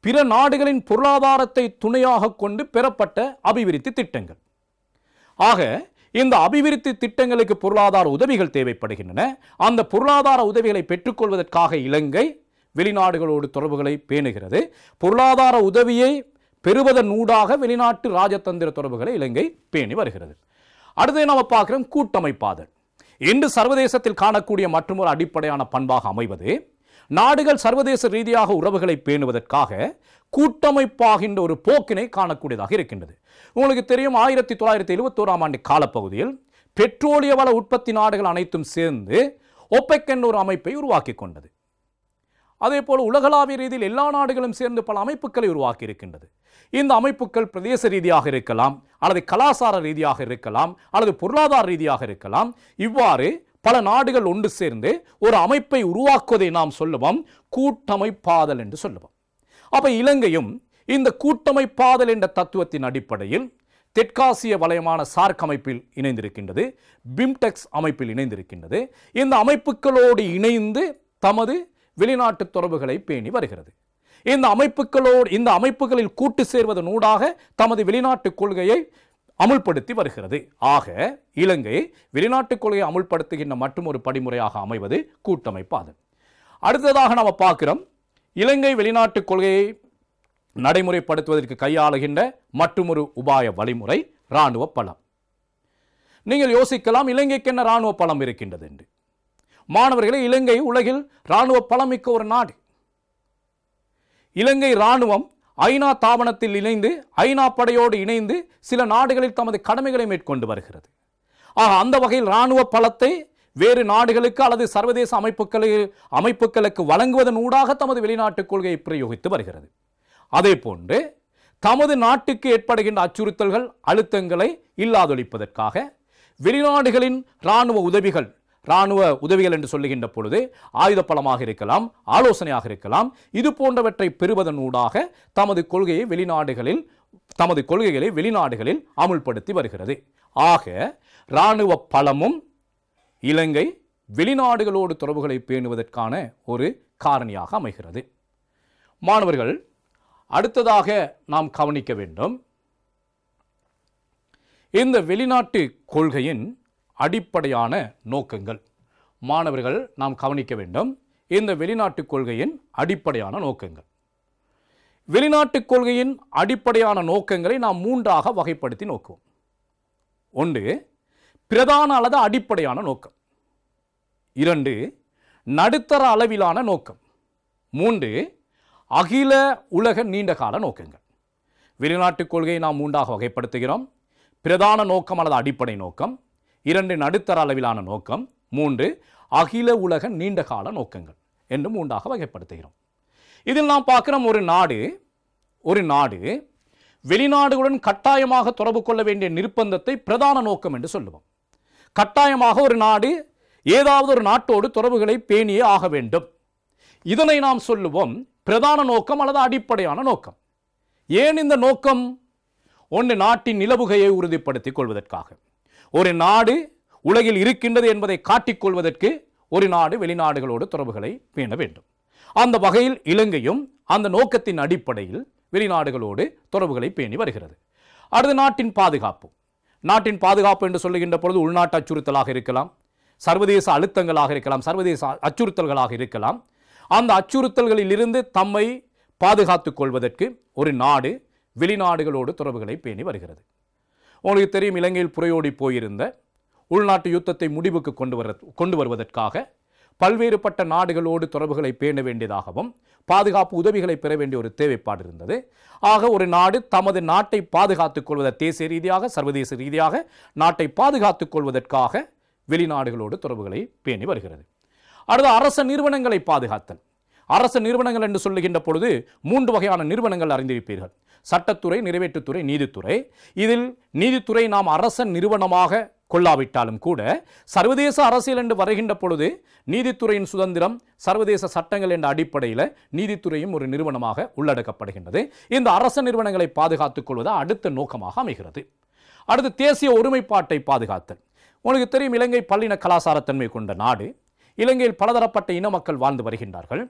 பிற நாடுகளின் பொருளாதாரத்தை துணையாக கொண்டு பெறப்பட்ட அபிவிருத்தி திட்டங்கள் ஆக இந்த அபிவிருத்தி திட்டங்களுக்கு பொருளாதார உதவிகள் தேவைப்படுகின்றன அந்த பொருளாதார உதவிகளை பெற்றுக்கொள்வதற்காக இலங்கை வெளிநாடுகளோடு தொடர்புகளை பேணுகிறது பொருளாதார உதவியை பெறுவதன் ஊடாக வெளிநாட்டு ராஜதந்திர தொடர்புகளை இலங்கை பேணி வருகிறது அடுத்து நாம் பார்க்குறோம் கூட்டமைப்பாதல் இன்று சர்வதேசத்தில் காணக்கூடிய மற்றொரு அடிப்படையான பண்பாக அமைவது நாடுகள் சர்வதேச ரீதியாக உறவுகளை பேணுவதற்காக கூட்டமைப்பாகின்ற ஒரு போக்கினை காணக்கூடியதாக இருக்கின்றது உங்களுக்கு தெரியும் ஆயிரத்தி தொள்ளாயிரத்தி எழுபத்தோராம் ஆண்டு காலப்பகுதியில் பெட்ரோலிய வள உற்பத்தி நாடுகள் அனைத்தும் சேர்ந்து ஒப்பெக் என்ற ஒரு அமைப்பை உருவாக்கி கொண்டது அதே போல் உலகளாவிய ரீதியில் எல்லா நாடுகளும் சேர்ந்து பல அமைப்புகளை உருவாக்கி இருக்கின்றது இந்த அமைப்புகள் பிரதேச ரீதியாக இருக்கலாம் அல்லது கலாச்சார ரீதியாக இருக்கலாம் அல்லது பொருளாதார ரீதியாக இருக்கலாம் இவ்வாறு பல நாடுகள் ஒன்று சேர்ந்து ஒரு அமைப்பை உருவாக்குவதை நாம் சொல்லுவோம் கூட்டமைப்பாதல் என்று சொல்லுவோம் அப்போ இலங்கையும் இந்த கூட்டமைப்பாதல் என்ற தத்துவத்தின் அடிப்படையில் தெற்காசிய வலயமான சார்க் அமைப்பில் இணைந்திருக்கின்றது பிம்டெக்ஸ் அமைப்பில் இணைந்திருக்கின்றது இந்த அமைப்புகளோடு இணைந்து தமது வெளிநாட்டு தொடர்புகளை பேணி வருகிறது இந்த அமைப்புகளோடு இந்த அமைப்புகளில் கூட்டு சேர்வதனூடாக தமது வெளிநாட்டு கொள்கையை அமுல்படுத்தி வருகிறது ஆக இலங்கை வெளிநாட்டு கொள்கையை அமுல்படுத்துகின்ற மற்றும் ஒரு படிமுறையாக அமைவது கூட்டமைப்பு அது அடுத்ததாக நாம் பார்க்குறோம் இலங்கை வெளிநாட்டு கொள்கையை நடைமுறைப்படுத்துவதற்கு கையாளுகின்ற மற்றொரு உபாய வழிமுறை இராணுவ பலம் நீங்கள் யோசிக்கலாம் இலங்கைக்கு என்ன இராணுவ பலம் இருக்கின்றது என்று மாணவர்களை இலங்கை உலகில் இராணுவ மிக்க ஒரு நாடு இலங்கை இராணுவம் ஐநா தாபனத்தில் இணைந்து ஐநா படையோடு இணைந்து சில நாடுகளில் தமது கடமைகளை மேற்கொண்டு வருகிறது ஆக அந்த வகையில் இராணுவ பலத்தை வேறு நாடுகளுக்கு அல்லது சர்வதேச அமைப்புகளுக்கு அமைப்புகளுக்கு வழங்குவதன் ஊடாக தமது வெளிநாட்டு கொள்கையை பிரயோகித்து வருகிறது அதே போன்று தமது நாட்டுக்கு ஏற்படுகின்ற அச்சுறுத்தல்கள் அழுத்தங்களை இல்லாதொழிப்பதற்காக வெளிநாடுகளின் இராணுவ உதவிகள் இராணுவ உதவிகள் என்று சொல்லுகின்ற பொழுது ஆயுத பலமாக இருக்கலாம் ஆலோசனையாக இருக்கலாம் இது போன்றவற்றை பெறுவதன் ஊடாக தமது கொள்கையை வெளிநாடுகளில் தமது கொள்கைகளை வெளிநாடுகளில் அமுல்படுத்தி வருகிறது ஆக இராணுவ பலமும் இலங்கை வெளிநாடுகளோடு தொடர்புகளை பேணுவதற்கான ஒரு காரணியாக அமைகிறது மாணவர்கள் அடுத்ததாக நாம் கவனிக்க வேண்டும் இந்த வெளிநாட்டு கொள்கையின் அடிப்படையான நோக்கங்கள் மாணவர்கள் நாம் கவனிக்க வேண்டும் இந்த வெளிநாட்டுக் கொள்கையின் அடிப்படையான நோக்கங்கள் வெளிநாட்டுக் கொள்கையின் அடிப்படையான நோக்கங்களை நாம் மூன்றாக வகைப்படுத்தி நோக்குவோம் ஒன்று பிரதான அல்லது அடிப்படையான நோக்கம் இரண்டு நடுத்தர அளவிலான நோக்கம் மூன்று அகில உலக நீண்டகால நோக்கங்கள் வெளிநாட்டுக் கொள்கையை நாம் மூன்றாக வகைப்படுத்துகிறோம் பிரதான நோக்கம் அல்லது அடிப்படை நோக்கம் இரண்டு நடுத்தர அளவிலான நோக்கம் மூன்று அகில உலக நீண்டகால நோக்கங்கள் என்று மூன்றாக வகைப்படுத்துகிறோம் இதில் நாம் பார்க்குறோம் ஒரு நாடு ஒரு நாடு வெளிநாடுகளுடன் கட்டாயமாக தொடர்பு கொள்ள வேண்டிய நிர்பந்தத்தை பிரதான நோக்கம் என்று சொல்லுவோம் கட்டாயமாக ஒரு நாடு ஏதாவது ஒரு நாட்டோடு தொடர்புகளை பேணியே ஆக வேண்டும் இதனை நாம் சொல்லுவோம் பிரதான நோக்கம் அல்லது அடிப்படையான நோக்கம் ஏன் இந்த நோக்கம் ஒன்று நாட்டின் நிலவுகையை உறுதிப்படுத்திக் கொள்வதற்காக ஒரு நாடு உலகில் இருக்கின்றது என்பதை காட்டிக்கொள்வதற்கு ஒரு நாடு வெளிநாடுகளோடு தொடர்புகளை பேண வேண்டும் அந்த வகையில் இலங்கையும் அந்த நோக்கத்தின் அடிப்படையில் வெளிநாடுகளோடு தொடர்புகளை பேணி வருகிறது அடுத்த நாட்டின் பாதுகாப்பு நாட்டின் பாதுகாப்பு என்று சொல்லுகின்ற பொழுது உள்நாட்டு அச்சுறுத்தலாக இருக்கலாம் சர்வதேச அழுத்தங்களாக இருக்கலாம் சர்வதேச அச்சுறுத்தல்களாக இருக்கலாம் அந்த அச்சுறுத்தல்களிலிருந்து தம்மை பாதுகாத்துக் கொள்வதற்கு ஒரு நாடு வெளிநாடுகளோடு தொடர்புகளை பேணி வருகிறது உங்களுக்கு தெரியும் இலங்கையில் புறையோடி போயிருந்த உள்நாட்டு யுத்தத்தை முடிவுக்கு கொண்டு வர கொண்டு வருவதற்காக பல்வேறுபட்ட நாடுகளோடு தொடர்புகளை பேண வேண்டியதாகவும் பாதுகாப்பு உதவிகளை பெற வேண்டிய ஒரு தேவைப்பாடு இருந்தது ஆக ஒரு நாடு தமது நாட்டை பாதுகாத்துக் கொள்வதை தேசிய ரீதியாக சர்வதேச ரீதியாக நாட்டை பாதுகாத்துக் கொள்வதற்காக வெளிநாடுகளோடு தொடர்புகளை பேணி வருகிறது அடுத்து அரச நிறுவனங்களை பாதுகாத்தல் அரச நிறுவனங்கள் என்று சொல்லுகின்ற பொழுது மூன்று வகையான நிறுவனங்கள் அறிந்திருப்பீர்கள் சட்டத்துறை நிறைவேற்றுத்துறை நீதித்துறை இதில் நீதித்துறை நாம் அரச நிறுவனமாக கொள்ளாவிட்டாலும் கூட சர்வதேச அரசியல் என்று வருகின்ற பொழுது நீதித்துறையின் சுதந்திரம் சர்வதேச சட்டங்கள் என்ற அடிப்படையில் நீதித்துறையும் ஒரு நிறுவனமாக உள்ளடக்கப்படுகின்றது இந்த அரச நிறுவனங்களை பாதுகாத்துக் கொள்வது அடுத்த நோக்கமாக அமைகிறது அடுத்து தேசிய ஒருமைப்பாட்டை பாதுகாத்தல் உனக்கு தெரியும் இலங்கை பல்லின கலாசாரத்தன்மை கொண்ட நாடு இலங்கையில் பலதரப்பட்ட இன மக்கள் வாழ்ந்து வருகின்றார்கள்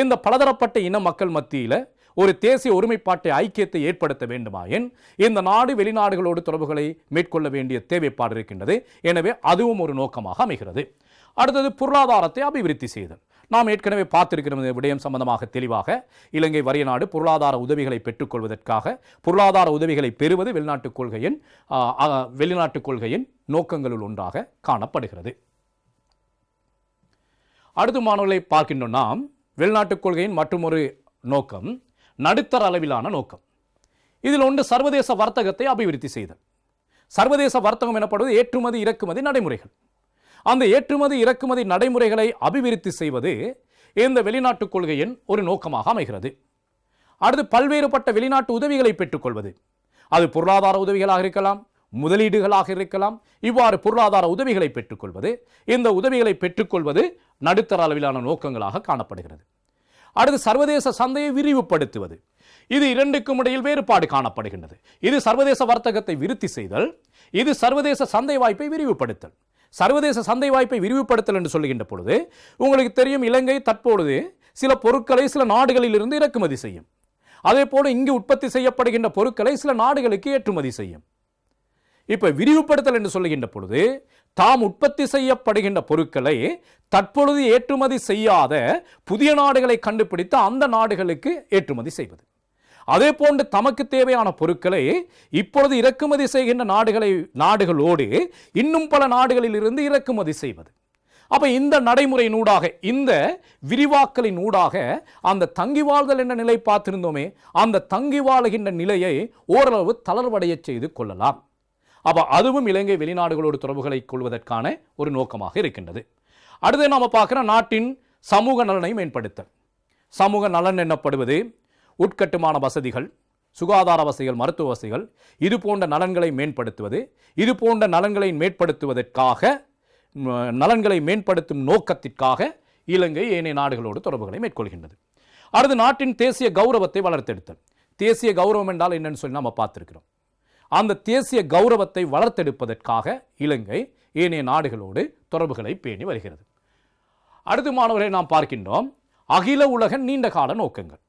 இந்த பலதரப்பட்ட இன மக்கள் மத்தியில் ஒரு தேசிய ஒருமைப்பாட்டை ஐக்கியத்தை ஏற்படுத்த வேண்டுமாயின் இந்த நாடு வெளிநாடுகளோடு தொடர்புகளை மேற்கொள்ள வேண்டிய தேவைப்பாடு இருக்கின்றது எனவே அதுவும் ஒரு நோக்கமாக அமைகிறது அடுத்தது பொருளாதாரத்தை அபிவிருத்தி செய்தல் நாம் ஏற்கனவே பார்த்திருக்கிற விடயம் சம்பந்தமாக தெளிவாக இலங்கை வறிய நாடு பொருளாதார உதவிகளை பெற்றுக்கொள்வதற்காக பொருளாதார உதவிகளை பெறுவது வெளிநாட்டுக் கொள்கையின் வெளிநாட்டுக் கொள்கையின் நோக்கங்களுள் ஒன்றாக காணப்படுகிறது அடுத்த மாணவர்களை பார்க்கின்றோம் நாம் வெளிநாட்டுக் கொள்கையின் மற்றொரு நோக்கம் நடுத்தர அளவிலான நோக்கம் இதில் ஒன்று சர்வதேச வர்த்தகத்தை அபிவிருத்தி செய்தல் சர்வதேச வர்த்தகம் எனப்படுவது ஏற்றுமதி இறக்குமதி நடைமுறைகள் அந்த ஏற்றுமதி இறக்குமதி நடைமுறைகளை அபிவிருத்தி செய்வது இந்த வெளிநாட்டுக் கொள்கையின் ஒரு நோக்கமாக அமைகிறது அடுத்து பல்வேறுபட்ட வெளிநாட்டு உதவிகளை பெற்றுக்கொள்வது அது பொருளாதார உதவிகளாக இருக்கலாம் முதலீடுகளாக இருக்கலாம் இவ்வாறு பொருளாதார உதவிகளை பெற்றுக்கொள்வது இந்த உதவிகளை பெற்றுக்கொள்வது நடுத்தர அளவிலான நோக்கங்களாக காணப்படுகிறது அடுத்து சர்வதேச சந்தையை விரிவுபடுத்துவது இது இரண்டுக்கும் இடையில் வேறுபாடு காணப்படுகின்றது இது சர்வதேச வர்த்தகத்தை விருத்தி செய்தல் இது சர்வதேச சந்தை வாய்ப்பை விரிவுபடுத்தல் சர்வதேச சந்தை வாய்ப்பை விரிவுபடுத்தல் என்று சொல்லுகின்ற பொழுது உங்களுக்கு தெரியும் இலங்கை தற்பொழுது சில பொருட்களை சில நாடுகளிலிருந்து இறக்குமதி செய்யும் அதே போல இங்கு உற்பத்தி செய்யப்படுகின்ற பொருட்களை சில நாடுகளுக்கு ஏற்றுமதி செய்யும் இப்போ விரிவுபடுத்தல் என்று சொல்லுகின்ற பொழுது தாம் உற்பத்தி செய்யப்படுகின்ற பொருட்களை தற்பொழுது ஏற்றுமதி செய்யாத புதிய நாடுகளை கண்டுபிடித்து அந்த நாடுகளுக்கு ஏற்றுமதி செய்வது அதே போன்று தமக்கு தேவையான பொருட்களை இப்பொழுது இறக்குமதி செய்கின்ற நாடுகளை நாடுகளோடு இன்னும் பல நாடுகளில் இருந்து இறக்குமதி செய்வது அப்போ இந்த நடைமுறையினூடாக இந்த விரிவாக்கலின் அந்த தங்கி வாழ்தல் என்ற நிலை பார்த்திருந்தோமே அந்த தங்கி வாழுகின்ற நிலையை ஓரளவு தளர்வடைய செய்து கொள்ளலாம் அப்போ அதுவும் இலங்கை வெளிநாடுகளோடு தொடர்புகளை கொள்வதற்கான ஒரு நோக்கமாக இருக்கின்றது அடுத்து நாம் பார்க்குற நாட்டின் சமூக நலனை மேம்படுத்தல் சமூக நலன் என்னப்படுவது உட்கட்டுமான வசதிகள் சுகாதார வசதிகள் மருத்துவ வசதிகள் இது போன்ற நலன்களை மேம்படுத்துவது இது போன்ற நலன்களை மேம்படுத்துவதற்காக நலன்களை மேம்படுத்தும் நோக்கத்திற்காக இலங்கை ஏனைய நாடுகளோடு தொடர்புகளை மேற்கொள்கின்றது அடுத்து நாட்டின் தேசிய கௌரவத்தை வளர்த்தெடுத்தல் தேசிய கௌரவம் என்றால் என்னென்னு சொல்லி நம்ம பார்த்துருக்கிறோம் அந்த தேசிய கௌரவத்தை வளர்த்தெடுப்பதற்காக இலங்கை ஏனைய நாடுகளோடு தொடர்புகளை பேணி வருகிறது அடுத்து மாணவர்களை நாம் பார்க்கின்றோம் அகில உலக நீண்ட கால நோக்கங்கள்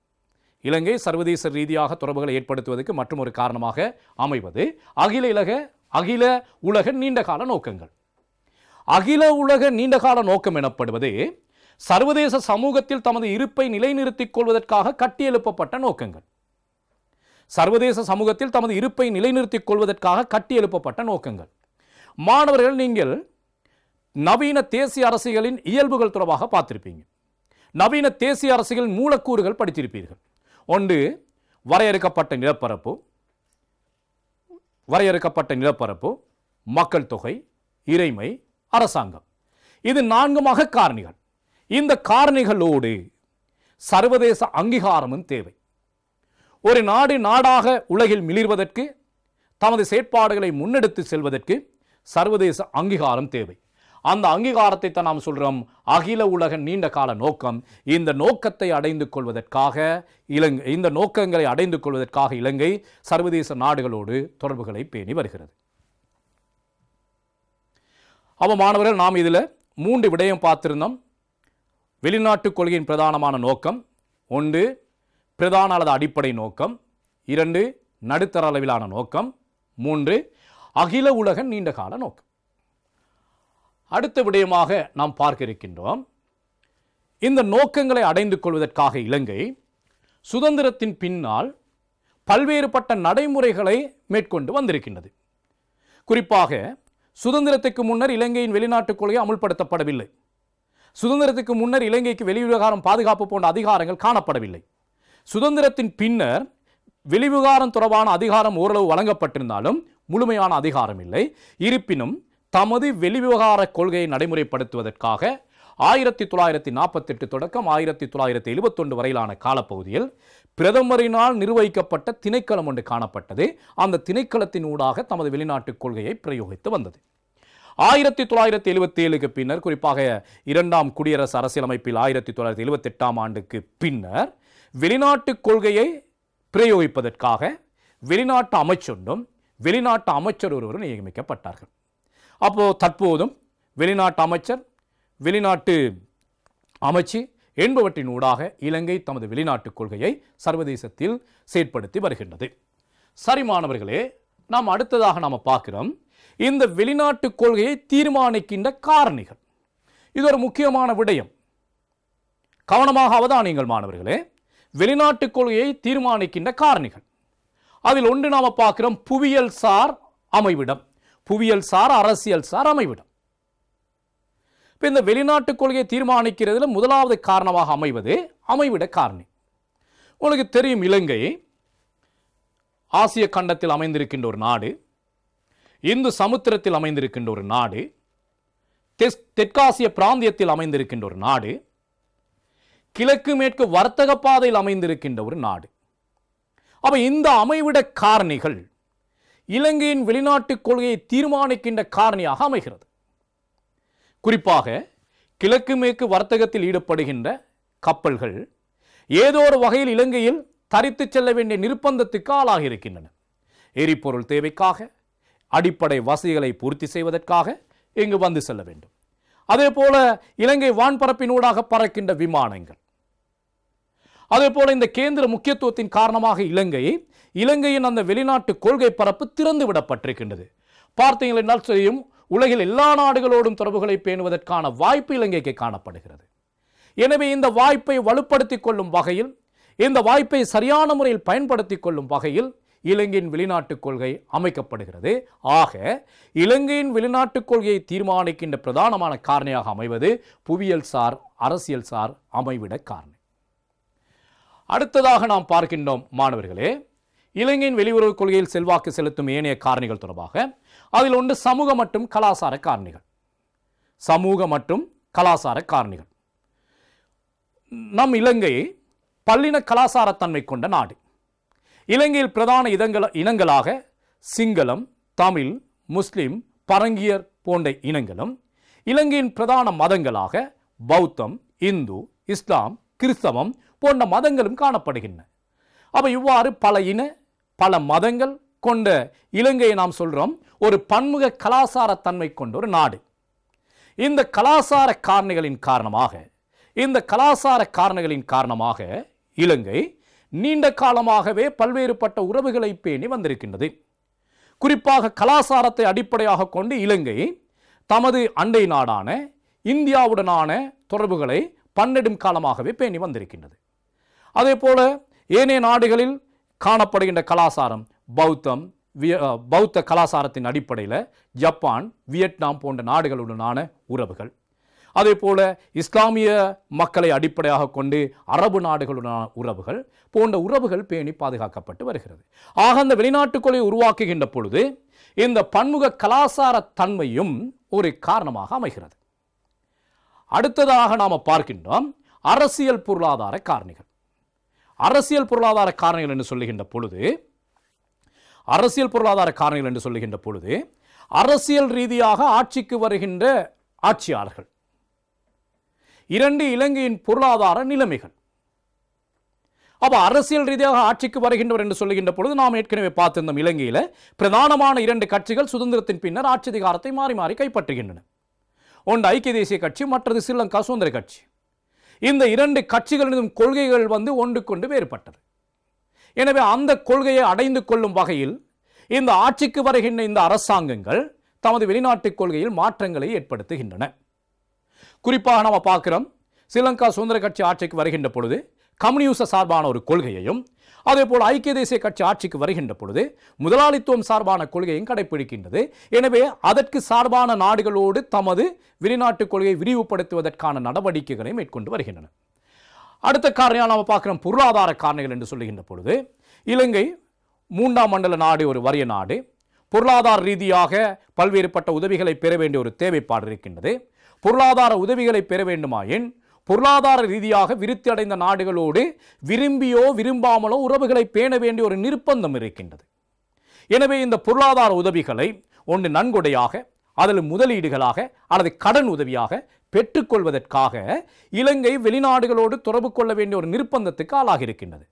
இலங்கை சர்வதேச ரீதியாக தொடர்புகளை ஏற்படுத்துவதற்கு மற்றும் ஒரு காரணமாக அமைவது அகில இலக அகில உலக நீண்ட கால நோக்கங்கள் அகில உலக நீண்டகால நோக்கம் எனப்படுவது சர்வதேச சமூகத்தில் தமது இருப்பை நிலைநிறுத்திக் கொள்வதற்காக கட்டியெழுப்பப்பட்ட நோக்கங்கள் சர்வதேச சமூகத்தில் தமது இருப்பை நிலைநிறுத்திக் கொள்வதற்காக கட்டி எழுப்பப்பட்ட நோக்கங்கள் மாணவர்கள் நீங்கள் நவீன தேசிய அரசியலின் இயல்புகள் தொடர்பாக பார்த்திருப்பீங்க நவீன தேசிய அரசியலின் மூலக்கூறுகள் படித்திருப்பீர்கள் ஒன்று வரையறுக்கப்பட்ட நிலப்பரப்பு வரையறுக்கப்பட்ட நிலப்பரப்பு மக்கள் தொகை இறைமை அரசாங்கம் இது நான்கு மக காரணிகள் இந்த காரணிகளோடு சர்வதேச அங்கீகாரமும் தேவை ஒரு நாடு நாடாக உலகில் மிளிர்வதற்கு தமது செயற்பாடுகளை முன்னெடுத்து செல்வதற்கு சர்வதேச அங்கீகாரம் தேவை அந்த அங்கீகாரத்தை தான் நாம் சொல்கிறோம் அகில உலக நீண்ட கால நோக்கம் இந்த நோக்கத்தை அடைந்து கொள்வதற்காக இலங்கை இந்த நோக்கங்களை அடைந்து கொள்வதற்காக இலங்கை சர்வதேச நாடுகளோடு தொடர்புகளை பேணி வருகிறது அப்போ மாணவர்கள் நாம் இதில் மூன்று விடயம் பார்த்திருந்தோம் வெளிநாட்டு கொள்கையின் பிரதானமான நோக்கம் ஒன்று பிரதான அல்லது அடிப்படை நோக்கம் இரண்டு நடுத்தர அளவிலான நோக்கம் மூன்று அகில உலக கால நோக்கம் அடுத்த விடயமாக நாம் பார்க்க இருக்கின்றோம் இந்த நோக்கங்களை அடைந்து கொள்வதற்காக இலங்கை சுதந்திரத்தின் பின்னால் பல்வேறுபட்ட நடைமுறைகளை மேற்கொண்டு வந்திருக்கின்றது குறிப்பாக சுதந்திரத்துக்கு முன்னர் இலங்கையின் வெளிநாட்டுக் கொள்கை அமுல்படுத்தப்படவில்லை சுதந்திரத்துக்கு முன்னர் இலங்கைக்கு வெளிவிவகாரம் பாதுகாப்பு போன்ற அதிகாரங்கள் காணப்படவில்லை சுதந்திரத்தின் பின்னர் வெளிவிகாரம் தொடர்பான அதிகாரம் ஓரளவு வழங்கப்பட்டிருந்தாலும் முழுமையான அதிகாரம் இல்லை இருப்பினும் தமது வெளிவிவகார கொள்கையை நடைமுறைப்படுத்துவதற்காக ஆயிரத்தி தொள்ளாயிரத்தி நாற்பத்தெட்டு தொடக்கம் ஆயிரத்தி தொள்ளாயிரத்தி எழுபத்தொன்று வரையிலான காலப்பகுதியில் பிரதமரினால் நிர்வகிக்கப்பட்ட திணைக்களம் ஒன்று காணப்பட்டது அந்த திணைக்களத்தின் ஊடாக தமது வெளிநாட்டு கொள்கையை பிரயோகித்து வந்தது ஆயிரத்தி தொள்ளாயிரத்தி எழுபத்தி ஏழுக்கு பின்னர் குறிப்பாக இரண்டாம் குடியரசு அரசியலமைப்பில் ஆயிரத்தி தொள்ளாயிரத்தி எழுபத்தி எட்டாம் ஆண்டுக்கு பின்னர் வெளிநாட்டு கொள்கையை பிரயோகிப்பதற்காக வெளிநாட்டு அமைச்சொன்றும் வெளிநாட்டு அமைச்சர் ஒருவரும் நியமிக்கப்பட்டார்கள் அப்போது தற்போதும் வெளிநாட்டு அமைச்சர் வெளிநாட்டு அமைச்சு என்பவற்றின் ஊடாக இலங்கை தமது வெளிநாட்டு கொள்கையை சர்வதேசத்தில் செயற்படுத்தி வருகின்றது சரி மாணவர்களே நாம் அடுத்ததாக நாம் பார்க்கிறோம் இந்த வெளிநாட்டு கொள்கையை தீர்மானிக்கின்ற காரணிகள் இது ஒரு முக்கியமான விடயம் கவனமாக நீங்கள் மாணவர்களே வெளிநாட்டு கொள்கையை தீர்மானிக்கின்ற காரணிகள் அதில் ஒன்று நாம் பார்க்கிறோம் புவியியல் சார் அமைவிடம் புவியியல் சார் அரசியல் சார் அமைவிடம் இப்போ இந்த வெளிநாட்டு கொள்கையை தீர்மானிக்கிறதுல முதலாவது காரணமாக அமைவது அமைவிட காரணி உங்களுக்கு தெரியும் இலங்கை ஆசிய கண்டத்தில் அமைந்திருக்கின்ற ஒரு நாடு இந்து சமுத்திரத்தில் அமைந்திருக்கின்ற ஒரு நாடு தெற்காசிய பிராந்தியத்தில் அமைந்திருக்கின்ற ஒரு நாடு கிழக்கு மேற்கு வர்த்தக பாதையில் அமைந்திருக்கின்ற ஒரு நாடு அப்போ இந்த அமைவிட காரணிகள் இலங்கையின் வெளிநாட்டுக் கொள்கையை தீர்மானிக்கின்ற காரணியாக அமைகிறது குறிப்பாக கிழக்கு மேற்கு வர்த்தகத்தில் ஈடுபடுகின்ற கப்பல்கள் ஏதோ ஒரு வகையில் இலங்கையில் தரித்து செல்ல வேண்டிய நிர்பந்தத்துக்கு ஆளாக இருக்கின்றன எரிபொருள் தேவைக்காக அடிப்படை வசதிகளை பூர்த்தி செய்வதற்காக இங்கு வந்து செல்ல வேண்டும் அதே போல இலங்கை வான்பரப்பினூடாக பறக்கின்ற விமானங்கள் அதே போல இந்த கேந்திர முக்கியத்துவத்தின் காரணமாக இலங்கை இலங்கையின் அந்த வெளிநாட்டு கொள்கை பரப்பு திறந்து விடப்பட்டிருக்கின்றது பார்த்தீங்கள் என்றால் தெரியும் உலகில் எல்லா நாடுகளோடும் தொடர்புகளை பேணுவதற்கான வாய்ப்பு இலங்கைக்கு காணப்படுகிறது எனவே இந்த வாய்ப்பை வலுப்படுத்தி கொள்ளும் வகையில் இந்த வாய்ப்பை சரியான முறையில் பயன்படுத்தி கொள்ளும் வகையில் இலங்கையின் வெளிநாட்டுக் கொள்கை அமைக்கப்படுகிறது ஆக இலங்கையின் வெளிநாட்டுக் கொள்கையை தீர்மானிக்கின்ற பிரதானமான காரணியாக அமைவது புவியியல் சார் அரசியல் சார் அமைவிட காரணம் அடுத்ததாக நாம் பார்க்கின்றோம் மாணவர்களே இலங்கையின் வெளியுறவு கொள்கையில் செல்வாக்கு செலுத்தும் ஏனைய காரணிகள் தொடர்பாக அதில் ஒன்று சமூக மற்றும் கலாசார காரணிகள் சமூக மற்றும் கலாசார காரணிகள் நம் இலங்கை பல்லின கலாசாரத்தன்மை கொண்ட நாடு இலங்கையில் பிரதான இதங்கள இனங்களாக சிங்களம் தமிழ் முஸ்லிம் பரங்கியர் போன்ற இனங்களும் இலங்கையின் பிரதான மதங்களாக பௌத்தம் இந்து இஸ்லாம் கிறிஸ்தவம் போன்ற மதங்களும் காணப்படுகின்றன அப்போ இவ்வாறு பல இன பல மதங்கள் கொண்ட இலங்கையை நாம் சொல்கிறோம் ஒரு பன்முக கலாசார தன்மை கொண்ட ஒரு நாடு இந்த கலாசார காரணிகளின் காரணமாக இந்த கலாசார காரணிகளின் காரணமாக இலங்கை நீண்ட காலமாகவே பல்வேறுபட்ட உறவுகளை பேணி வந்திருக்கின்றது குறிப்பாக கலாசாரத்தை அடிப்படையாக கொண்டு இலங்கை தமது அண்டை நாடான இந்தியாவுடனான தொடர்புகளை பன்னெடும் காலமாகவே பேணி வந்திருக்கின்றது அதே போல் ஏனைய நாடுகளில் காணப்படுகின்ற கலாச்சாரம் பௌத்தம் பௌத்த கலாச்சாரத்தின் அடிப்படையில் ஜப்பான் வியட்நாம் போன்ற நாடுகளுடனான உறவுகள் அதே போல இஸ்லாமிய மக்களை அடிப்படையாக கொண்டு அரபு நாடுகளுடனான உறவுகள் போன்ற உறவுகள் பேணி பாதுகாக்கப்பட்டு வருகிறது ஆக அந்த வெளிநாட்டுக்கொலை உருவாக்குகின்ற பொழுது இந்த பன்முக கலாச்சார தன்மையும் ஒரு காரணமாக அமைகிறது அடுத்ததாக நாம் பார்க்கின்றோம் அரசியல் பொருளாதார காரணிகள் அரசியல் பொருளாதார காரணிகள் என்று சொல்லுகின்ற பொழுது அரசியல் பொருளாதார காரணிகள் என்று சொல்லுகின்ற பொழுது அரசியல் ரீதியாக ஆட்சிக்கு வருகின்ற ஆட்சியாளர்கள் இரண்டு இலங்கையின் பொருளாதார நிலைமைகள் அப்போ அரசியல் ரீதியாக ஆட்சிக்கு வருகின்றவர் என்று சொல்லுகின்ற பொழுது நாம் ஏற்கனவே பார்த்திருந்தோம் இலங்கையில் பிரதானமான இரண்டு கட்சிகள் சுதந்திரத்தின் பின்னர் ஆட்சி அதிகாரத்தை மாறி மாறி கைப்பற்றுகின்றன ஒன்று ஐக்கிய தேசிய கட்சி மற்றது ஸ்ரீலங்கா சுதந்திர கட்சி இந்த இரண்டு கட்சிகளிடம் கொள்கைகள் வந்து ஒன்றுக்கொண்டு வேறுபட்டது எனவே அந்த கொள்கையை அடைந்து கொள்ளும் வகையில் இந்த ஆட்சிக்கு வருகின்ற இந்த அரசாங்கங்கள் தமது வெளிநாட்டு கொள்கையில் மாற்றங்களை ஏற்படுத்துகின்றன குறிப்பாக நம்ம பார்க்குறோம் ஸ்ரீலங்கா சுதந்திர கட்சி ஆட்சிக்கு வருகின்ற பொழுது கம்யூனிச சார்பான ஒரு கொள்கையையும் அதேபோல் ஐக்கிய தேசிய கட்சி ஆட்சிக்கு வருகின்ற பொழுது முதலாளித்துவம் சார்பான கொள்கையும் கடைபிடிக்கின்றது எனவே அதற்கு சார்பான நாடுகளோடு தமது வெளிநாட்டு கொள்கையை விரிவுபடுத்துவதற்கான நடவடிக்கைகளை மேற்கொண்டு வருகின்றன அடுத்த காரணியாக நாம் பார்க்குறோம் பொருளாதார காரணிகள் என்று சொல்லுகின்ற பொழுது இலங்கை மூன்றாம் மண்டல நாடு ஒரு வறிய நாடு பொருளாதார ரீதியாக பல்வேறுபட்ட உதவிகளை பெற வேண்டிய ஒரு தேவைப்பாடு இருக்கின்றது பொருளாதார உதவிகளை பெற வேண்டுமாயின் பொருளாதார ரீதியாக விருத்தி அடைந்த நாடுகளோடு விரும்பியோ விரும்பாமலோ உறவுகளை பேண வேண்டிய ஒரு நிர்பந்தம் இருக்கின்றது எனவே இந்த பொருளாதார உதவிகளை ஒன்று நன்கொடையாக அதில் முதலீடுகளாக அல்லது கடன் உதவியாக பெற்றுக்கொள்வதற்காக இலங்கை வெளிநாடுகளோடு தொடர்பு கொள்ள வேண்டிய ஒரு நிர்பந்தத்துக்கு ஆளாக இருக்கின்றது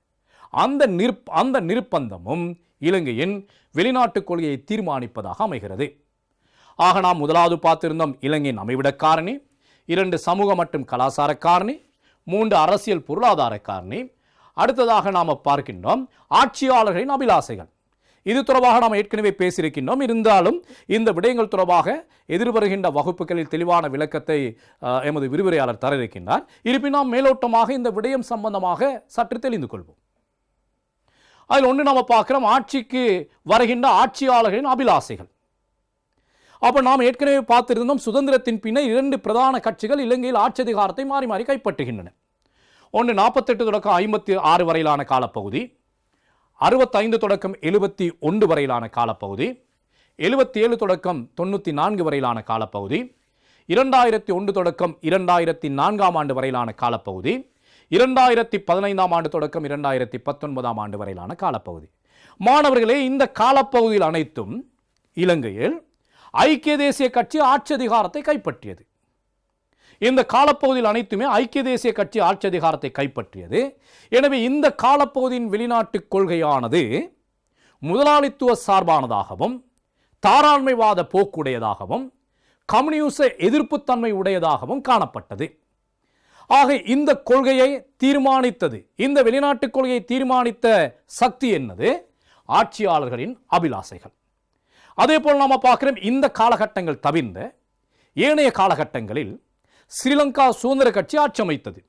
அந்த நிற் அந்த நிர்பந்தமும் இலங்கையின் வெளிநாட்டுக் கொள்கையை தீர்மானிப்பதாக அமைகிறது ஆக நாம் முதலாவது பார்த்திருந்தோம் இலங்கையின் அமைவிடக்காரணி இரண்டு சமூக மற்றும் கலாச்சார காரணி மூன்று அரசியல் பொருளாதார காரணி அடுத்ததாக நாம் பார்க்கின்றோம் ஆட்சியாளர்களின் அபிலாசைகள் இது தொடர்பாக நாம் ஏற்கனவே பேசியிருக்கின்றோம் இருந்தாலும் இந்த விடயங்கள் தொடர்பாக எதிர்வருகின்ற வகுப்புகளில் தெளிவான விளக்கத்தை எமது விரிவுரையாளர் தர இருக்கின்றார் இருப்பினும் நாம் மேலோட்டமாக இந்த விடயம் சம்பந்தமாக சற்று தெளிந்து கொள்வோம் அதில் ஒன்று நாம் பார்க்கிறோம் ஆட்சிக்கு வருகின்ற ஆட்சியாளர்களின் அபிலாசைகள் அப்போ நாம் ஏற்கனவே பார்த்திருந்தோம் சுதந்திரத்தின் பின்னர் இரண்டு பிரதான கட்சிகள் இலங்கையில் ஆட்சி அதிகாரத்தை மாறி மாறி கைப்பற்றுகின்றன ஒன்று நாற்பத்தெட்டு தொடக்கம் ஐம்பத்தி ஆறு வரையிலான காலப்பகுதி அறுபத்தைந்து தொடக்கம் எழுபத்தி ஒன்று வரையிலான காலப்பகுதி எழுபத்தி ஏழு தொடக்கம் தொண்ணூற்றி நான்கு வரையிலான காலப்பகுதி இரண்டாயிரத்தி ஒன்று தொடக்கம் இரண்டாயிரத்தி நான்காம் ஆண்டு வரையிலான காலப்பகுதி இரண்டாயிரத்தி பதினைந்தாம் ஆண்டு தொடக்கம் இரண்டாயிரத்தி பத்தொன்பதாம் ஆண்டு வரையிலான காலப்பகுதி மாணவர்களே இந்த காலப்பகுதியில் அனைத்தும் இலங்கையில் ஐக்கிய தேசிய கட்சி ஆட்சி அதிகாரத்தை கைப்பற்றியது இந்த காலப்பகுதியில் அனைத்துமே ஐக்கிய தேசிய கட்சி ஆட்சி அதிகாரத்தை கைப்பற்றியது எனவே இந்த காலப்பகுதியின் வெளிநாட்டுக் கொள்கையானது முதலாளித்துவ சார்பானதாகவும் தாராண்மைவாத போக்குடையதாகவும் கம்யூனிச எதிர்ப்புத்தன்மை உடையதாகவும் காணப்பட்டது ஆக இந்த கொள்கையை தீர்மானித்தது இந்த வெளிநாட்டு கொள்கையை தீர்மானித்த சக்தி என்னது ஆட்சியாளர்களின் அபிலாசைகள் அதே போல் நாம் பார்க்குறோம் இந்த காலகட்டங்கள் தவிர்ந்த ஏனைய காலகட்டங்களில் ஸ்ரீலங்கா சுதந்திர கட்சி ஆட்சி அமைத்தது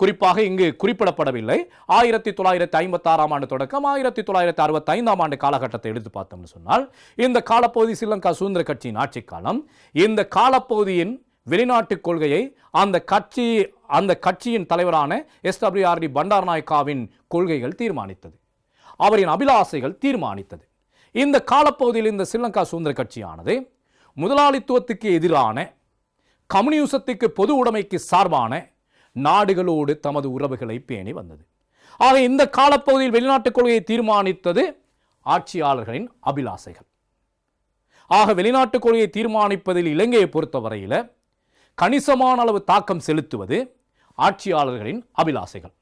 குறிப்பாக இங்கு குறிப்பிடப்படவில்லை ஆயிரத்தி தொள்ளாயிரத்தி ஐம்பத்தாறாம் ஆண்டு தொடக்கம் ஆயிரத்தி தொள்ளாயிரத்தி அறுபத்தி ஐந்தாம் ஆண்டு காலகட்டத்தை எடுத்து பார்த்தோம்னு சொன்னால் இந்த காலப்பகுதி ஸ்ரீலங்கா சுதந்திர கட்சியின் ஆட்சி காலம் இந்த காலப்பகுதியின் வெளிநாட்டு கொள்கையை அந்த கட்சி அந்த கட்சியின் தலைவரான எஸ்டபிள்யூஆர்டி பண்டாரநாயக்காவின் கொள்கைகள் தீர்மானித்தது அவரின் அபிலாசைகள் தீர்மானித்தது இந்த காலப்பகுதியில் இந்த ஸ்ரீலங்கா சுதந்திர கட்சியானது முதலாளித்துவத்துக்கு எதிரான கம்யூனிசத்துக்கு பொது உடைமைக்கு சார்பான நாடுகளோடு தமது உறவுகளை பேணி வந்தது ஆக இந்த காலப்பகுதியில் வெளிநாட்டுக் கொள்கையை தீர்மானித்தது ஆட்சியாளர்களின் அபிலாசைகள் ஆக வெளிநாட்டுக் கொள்கையை தீர்மானிப்பதில் இலங்கையை பொறுத்தவரையில் கணிசமான அளவு தாக்கம் செலுத்துவது ஆட்சியாளர்களின் அபிலாசைகள்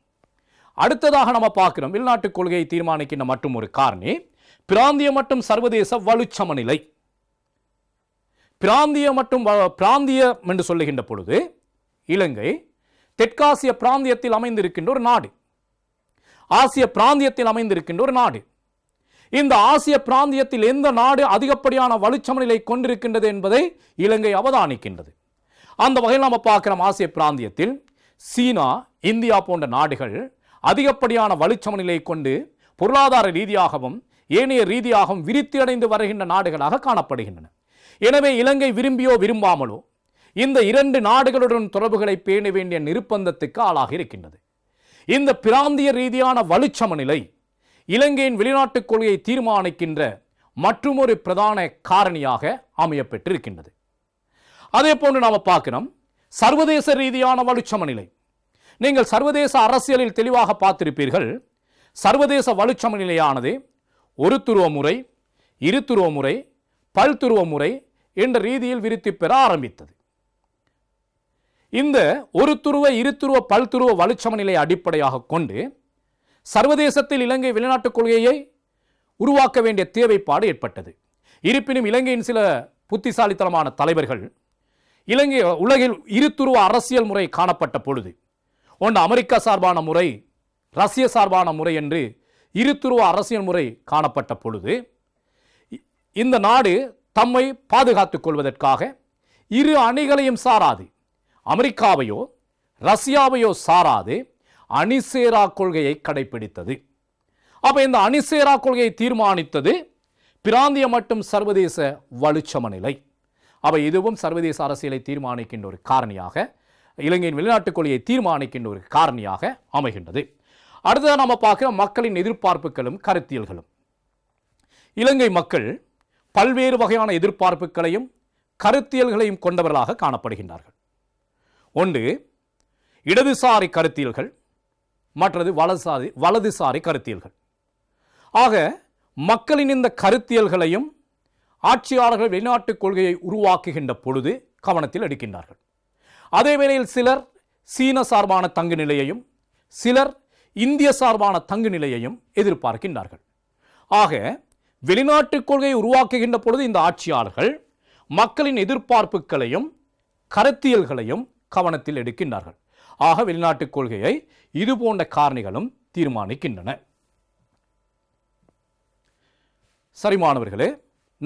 அடுத்ததாக நம்ம பார்க்குறோம் வெளிநாட்டுக் கொள்கையை தீர்மானிக்கின்ற மற்றும் ஒரு காரணி பிராந்திய மற்றும் சர்வதேச வலுச்சமநிலை பிராந்திய மற்றும் பிராந்தியம் என்று சொல்லுகின்ற பொழுது இலங்கை தெற்காசிய பிராந்தியத்தில் அமைந்திருக்கின்ற ஒரு நாடு ஆசிய பிராந்தியத்தில் அமைந்திருக்கின்ற ஒரு நாடு இந்த ஆசிய பிராந்தியத்தில் எந்த நாடு அதிகப்படியான வலுச்சமநிலை கொண்டிருக்கின்றது என்பதை இலங்கை அவதானிக்கின்றது அந்த வகையில் நம்ம பார்க்கிறோம் ஆசிய பிராந்தியத்தில் சீனா இந்தியா போன்ற நாடுகள் அதிகப்படியான வலுச்சமநிலை கொண்டு பொருளாதார ரீதியாகவும் ஏனைய ரீதியாகவும் விரித்தியடைந்து வருகின்ற நாடுகளாக காணப்படுகின்றன எனவே இலங்கை விரும்பியோ விரும்பாமலோ இந்த இரண்டு நாடுகளுடன் தொடர்புகளை பேண வேண்டிய நிர்பந்தத்துக்கு ஆளாக இருக்கின்றது இந்த பிராந்திய ரீதியான வலுச்சமநிலை இலங்கையின் வெளிநாட்டுக் கொள்கையை தீர்மானிக்கின்ற மற்றுமொரு பிரதான காரணியாக அமையப்பெற்றிருக்கின்றது அதே போன்று நாம் பார்க்கணும் சர்வதேச ரீதியான வலுச்சமநிலை நீங்கள் சர்வதேச அரசியலில் தெளிவாக பார்த்திருப்பீர்கள் சர்வதேச வலுச்சமநிலையானது ஒரு துருவ முறை இரு துருவ முறை பல்துருவ முறை என்ற ரீதியில் விரித்து பெற ஆரம்பித்தது இந்த ஒரு துருவ இருத்துருவ பல்துருவ வலுச்சமநிலை அடிப்படையாக கொண்டு சர்வதேசத்தில் இலங்கை வெளிநாட்டுக் கொள்கையை உருவாக்க வேண்டிய தேவைப்பாடு ஏற்பட்டது இருப்பினும் இலங்கையின் சில புத்திசாலித்தனமான தலைவர்கள் இலங்கை உலகில் இருத்துருவ அரசியல் முறை காணப்பட்ட பொழுது ஒன்று அமெரிக்கா சார்பான முறை ரஷ்ய சார்பான முறை என்று இருத்துருவ அரசியல் முறை காணப்பட்ட பொழுது இந்த நாடு தம்மை பாதுகாத்துக் கொள்வதற்காக இரு அணிகளையும் சாராது அமெரிக்காவையோ ரஷ்யாவையோ சாராது அணிசேரா கொள்கையை கடைபிடித்தது அப்போ இந்த அணிசேரா கொள்கையை தீர்மானித்தது பிராந்திய மற்றும் சர்வதேச வலுச்சம நிலை அவை இதுவும் சர்வதேச அரசியலை தீர்மானிக்கின்ற ஒரு காரணியாக இலங்கையின் வெளிநாட்டுக் கொள்கையை தீர்மானிக்கின்ற ஒரு காரணியாக அமைகின்றது அடுத்ததாக நம்ம பார்க்குற மக்களின் எதிர்பார்ப்புகளும் கருத்தியல்களும் இலங்கை மக்கள் பல்வேறு வகையான எதிர்பார்ப்புகளையும் கருத்தியல்களையும் கொண்டவர்களாக காணப்படுகின்றார்கள் ஒன்று இடதுசாரி கருத்தியல்கள் மற்றது வலதுசாரி வலதுசாரி கருத்தியல்கள் ஆக மக்களின் இந்த கருத்தியல்களையும் ஆட்சியாளர்கள் வெளிநாட்டுக் கொள்கையை உருவாக்குகின்ற பொழுது கவனத்தில் எடுக்கின்றார்கள் அதே வேளையில் சிலர் சீன சார்பான தங்கு நிலையையும் சிலர் இந்திய சார்பான தங்கு நிலையையும் எதிர்பார்க்கின்றார்கள் ஆக வெளிநாட்டு கொள்கையை உருவாக்குகின்ற பொழுது இந்த ஆட்சியாளர்கள் மக்களின் எதிர்பார்ப்புகளையும் கருத்தியல்களையும் கவனத்தில் எடுக்கின்றார்கள் ஆக வெளிநாட்டுக் கொள்கையை இது போன்ற காரணிகளும் தீர்மானிக்கின்றன சரி மாணவர்களே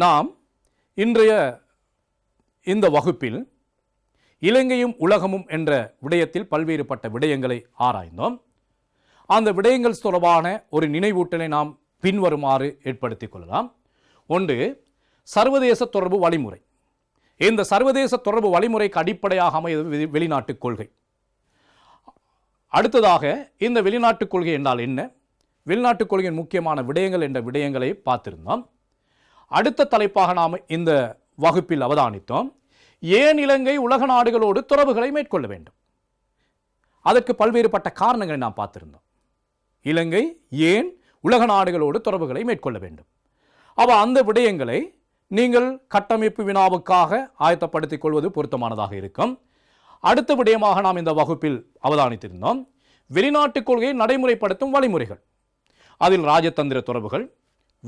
நாம் இன்றைய இந்த வகுப்பில் இலங்கையும் உலகமும் என்ற விடயத்தில் பல்வேறுபட்ட விடயங்களை ஆராய்ந்தோம் அந்த விடயங்கள் தொடர்பான ஒரு நினைவூட்டலை நாம் பின்வருமாறு ஏற்படுத்திக் கொள்ளலாம் ஒன்று சர்வதேச தொடர்பு வழிமுறை இந்த சர்வதேச தொடர்பு வழிமுறைக்கு அடிப்படையாக அமைவது வெளிநாட்டுக் கொள்கை அடுத்ததாக இந்த வெளிநாட்டுக் கொள்கை என்றால் என்ன வெளிநாட்டுக் கொள்கையின் முக்கியமான விடயங்கள் என்ற விடயங்களை பார்த்திருந்தோம் அடுத்த தலைப்பாக நாம் இந்த வகுப்பில் அவதானித்தோம் ஏன் இலங்கை உலக நாடுகளோடு தொடர்புகளை மேற்கொள்ள வேண்டும் அதற்கு பல்வேறுபட்ட காரணங்களை நாம் பார்த்திருந்தோம் இலங்கை ஏன் உலக நாடுகளோடு தொடர்புகளை மேற்கொள்ள வேண்டும் அவ அந்த விடயங்களை நீங்கள் கட்டமைப்பு வினாவுக்காக ஆயத்தப்படுத்திக் கொள்வது பொருத்தமானதாக இருக்கும் அடுத்த விடயமாக நாம் இந்த வகுப்பில் அவதானித்திருந்தோம் வெளிநாட்டுக் கொள்கையை நடைமுறைப்படுத்தும் வழிமுறைகள் அதில் ராஜதந்திர தொடர்புகள்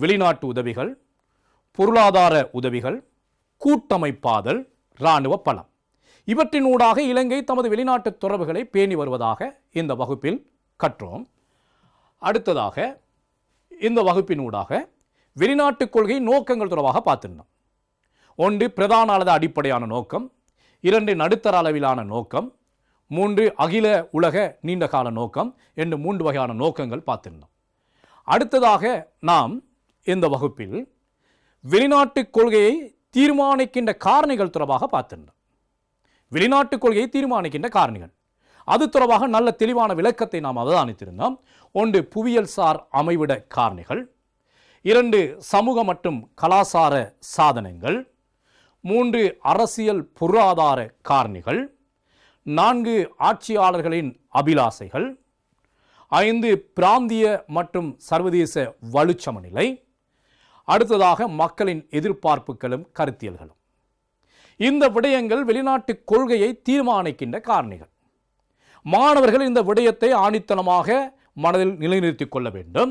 வெளிநாட்டு உதவிகள் பொருளாதார உதவிகள் கூட்டமைப்பாதல் இராணுவ பலம் இவற்றினூடாக இலங்கை தமது வெளிநாட்டு தொடர்புகளை பேணி வருவதாக இந்த வகுப்பில் கற்றோம் அடுத்ததாக இந்த வகுப்பினூடாக வெளிநாட்டுக் கொள்கை நோக்கங்கள் தொடர்பாக பார்த்துருந்தோம் ஒன்று பிரதான அளவு அடிப்படையான நோக்கம் இரண்டு நடுத்தர அளவிலான நோக்கம் மூன்று அகில உலக நீண்டகால நோக்கம் என்று மூன்று வகையான நோக்கங்கள் பார்த்துருந்தோம் அடுத்ததாக நாம் இந்த வகுப்பில் வெளிநாட்டுக் கொள்கையை தீர்மானிக்கின்ற காரணிகள் தொடர்பாக பார்த்துருந்தோம் வெளிநாட்டுக் கொள்கையை தீர்மானிக்கின்ற காரணிகள் அது தொடர்பாக நல்ல தெளிவான விளக்கத்தை நாம் அவதானித்திருந்தோம் ஒன்று புவியியல் சார் அமைவிட காரணிகள் இரண்டு சமூக மற்றும் கலாசார சாதனங்கள் மூன்று அரசியல் பொருளாதார காரணிகள் நான்கு ஆட்சியாளர்களின் அபிலாசைகள் ஐந்து பிராந்திய மற்றும் சர்வதேச வலுச்சமநிலை அடுத்ததாக மக்களின் எதிர்பார்ப்புகளும் கருத்தியல்களும் இந்த விடயங்கள் வெளிநாட்டு கொள்கையை தீர்மானிக்கின்ற காரணிகள் மாணவர்கள் இந்த விடயத்தை ஆணித்தனமாக மனதில் நிலைநிறுத்திக் கொள்ள வேண்டும்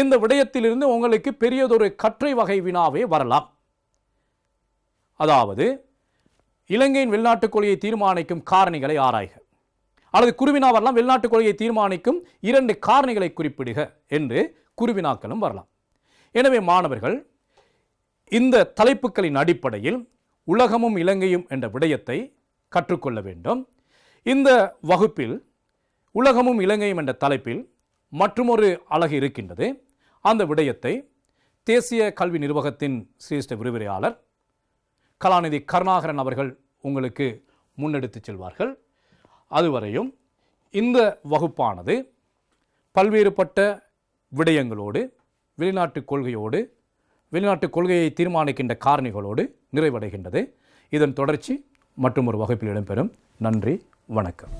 இந்த விடயத்திலிருந்து உங்களுக்கு பெரியதொரு கற்றை வகை வினாவே வரலாம் அதாவது இலங்கையின் வெளிநாட்டுக் கொள்கையை தீர்மானிக்கும் காரணிகளை ஆராய்க அல்லது குருவினா வரலாம் வெளிநாட்டுக் கொள்கையை தீர்மானிக்கும் இரண்டு காரணிகளை குறிப்பிடுக என்று குருவினாக்களும் வரலாம் எனவே மாணவர்கள் இந்த தலைப்புகளின் அடிப்படையில் உலகமும் இலங்கையும் என்ற விடயத்தை கற்றுக்கொள்ள வேண்டும் இந்த வகுப்பில் உலகமும் இலங்கையும் என்ற தலைப்பில் மற்றுமொரு அழகு இருக்கின்றது அந்த விடயத்தை தேசிய கல்வி நிர்வாகத்தின் சிரேஷ்ட விரிவுரையாளர் கலாநிதி கருணாகரன் அவர்கள் உங்களுக்கு முன்னெடுத்து செல்வார்கள் அதுவரையும் இந்த வகுப்பானது பல்வேறுபட்ட விடயங்களோடு வெளிநாட்டு கொள்கையோடு வெளிநாட்டு கொள்கையை தீர்மானிக்கின்ற காரணிகளோடு நிறைவடைகின்றது இதன் தொடர்ச்சி மற்றும் ஒரு வகுப்பில் இடம்பெறும் நன்றி வணக்கம்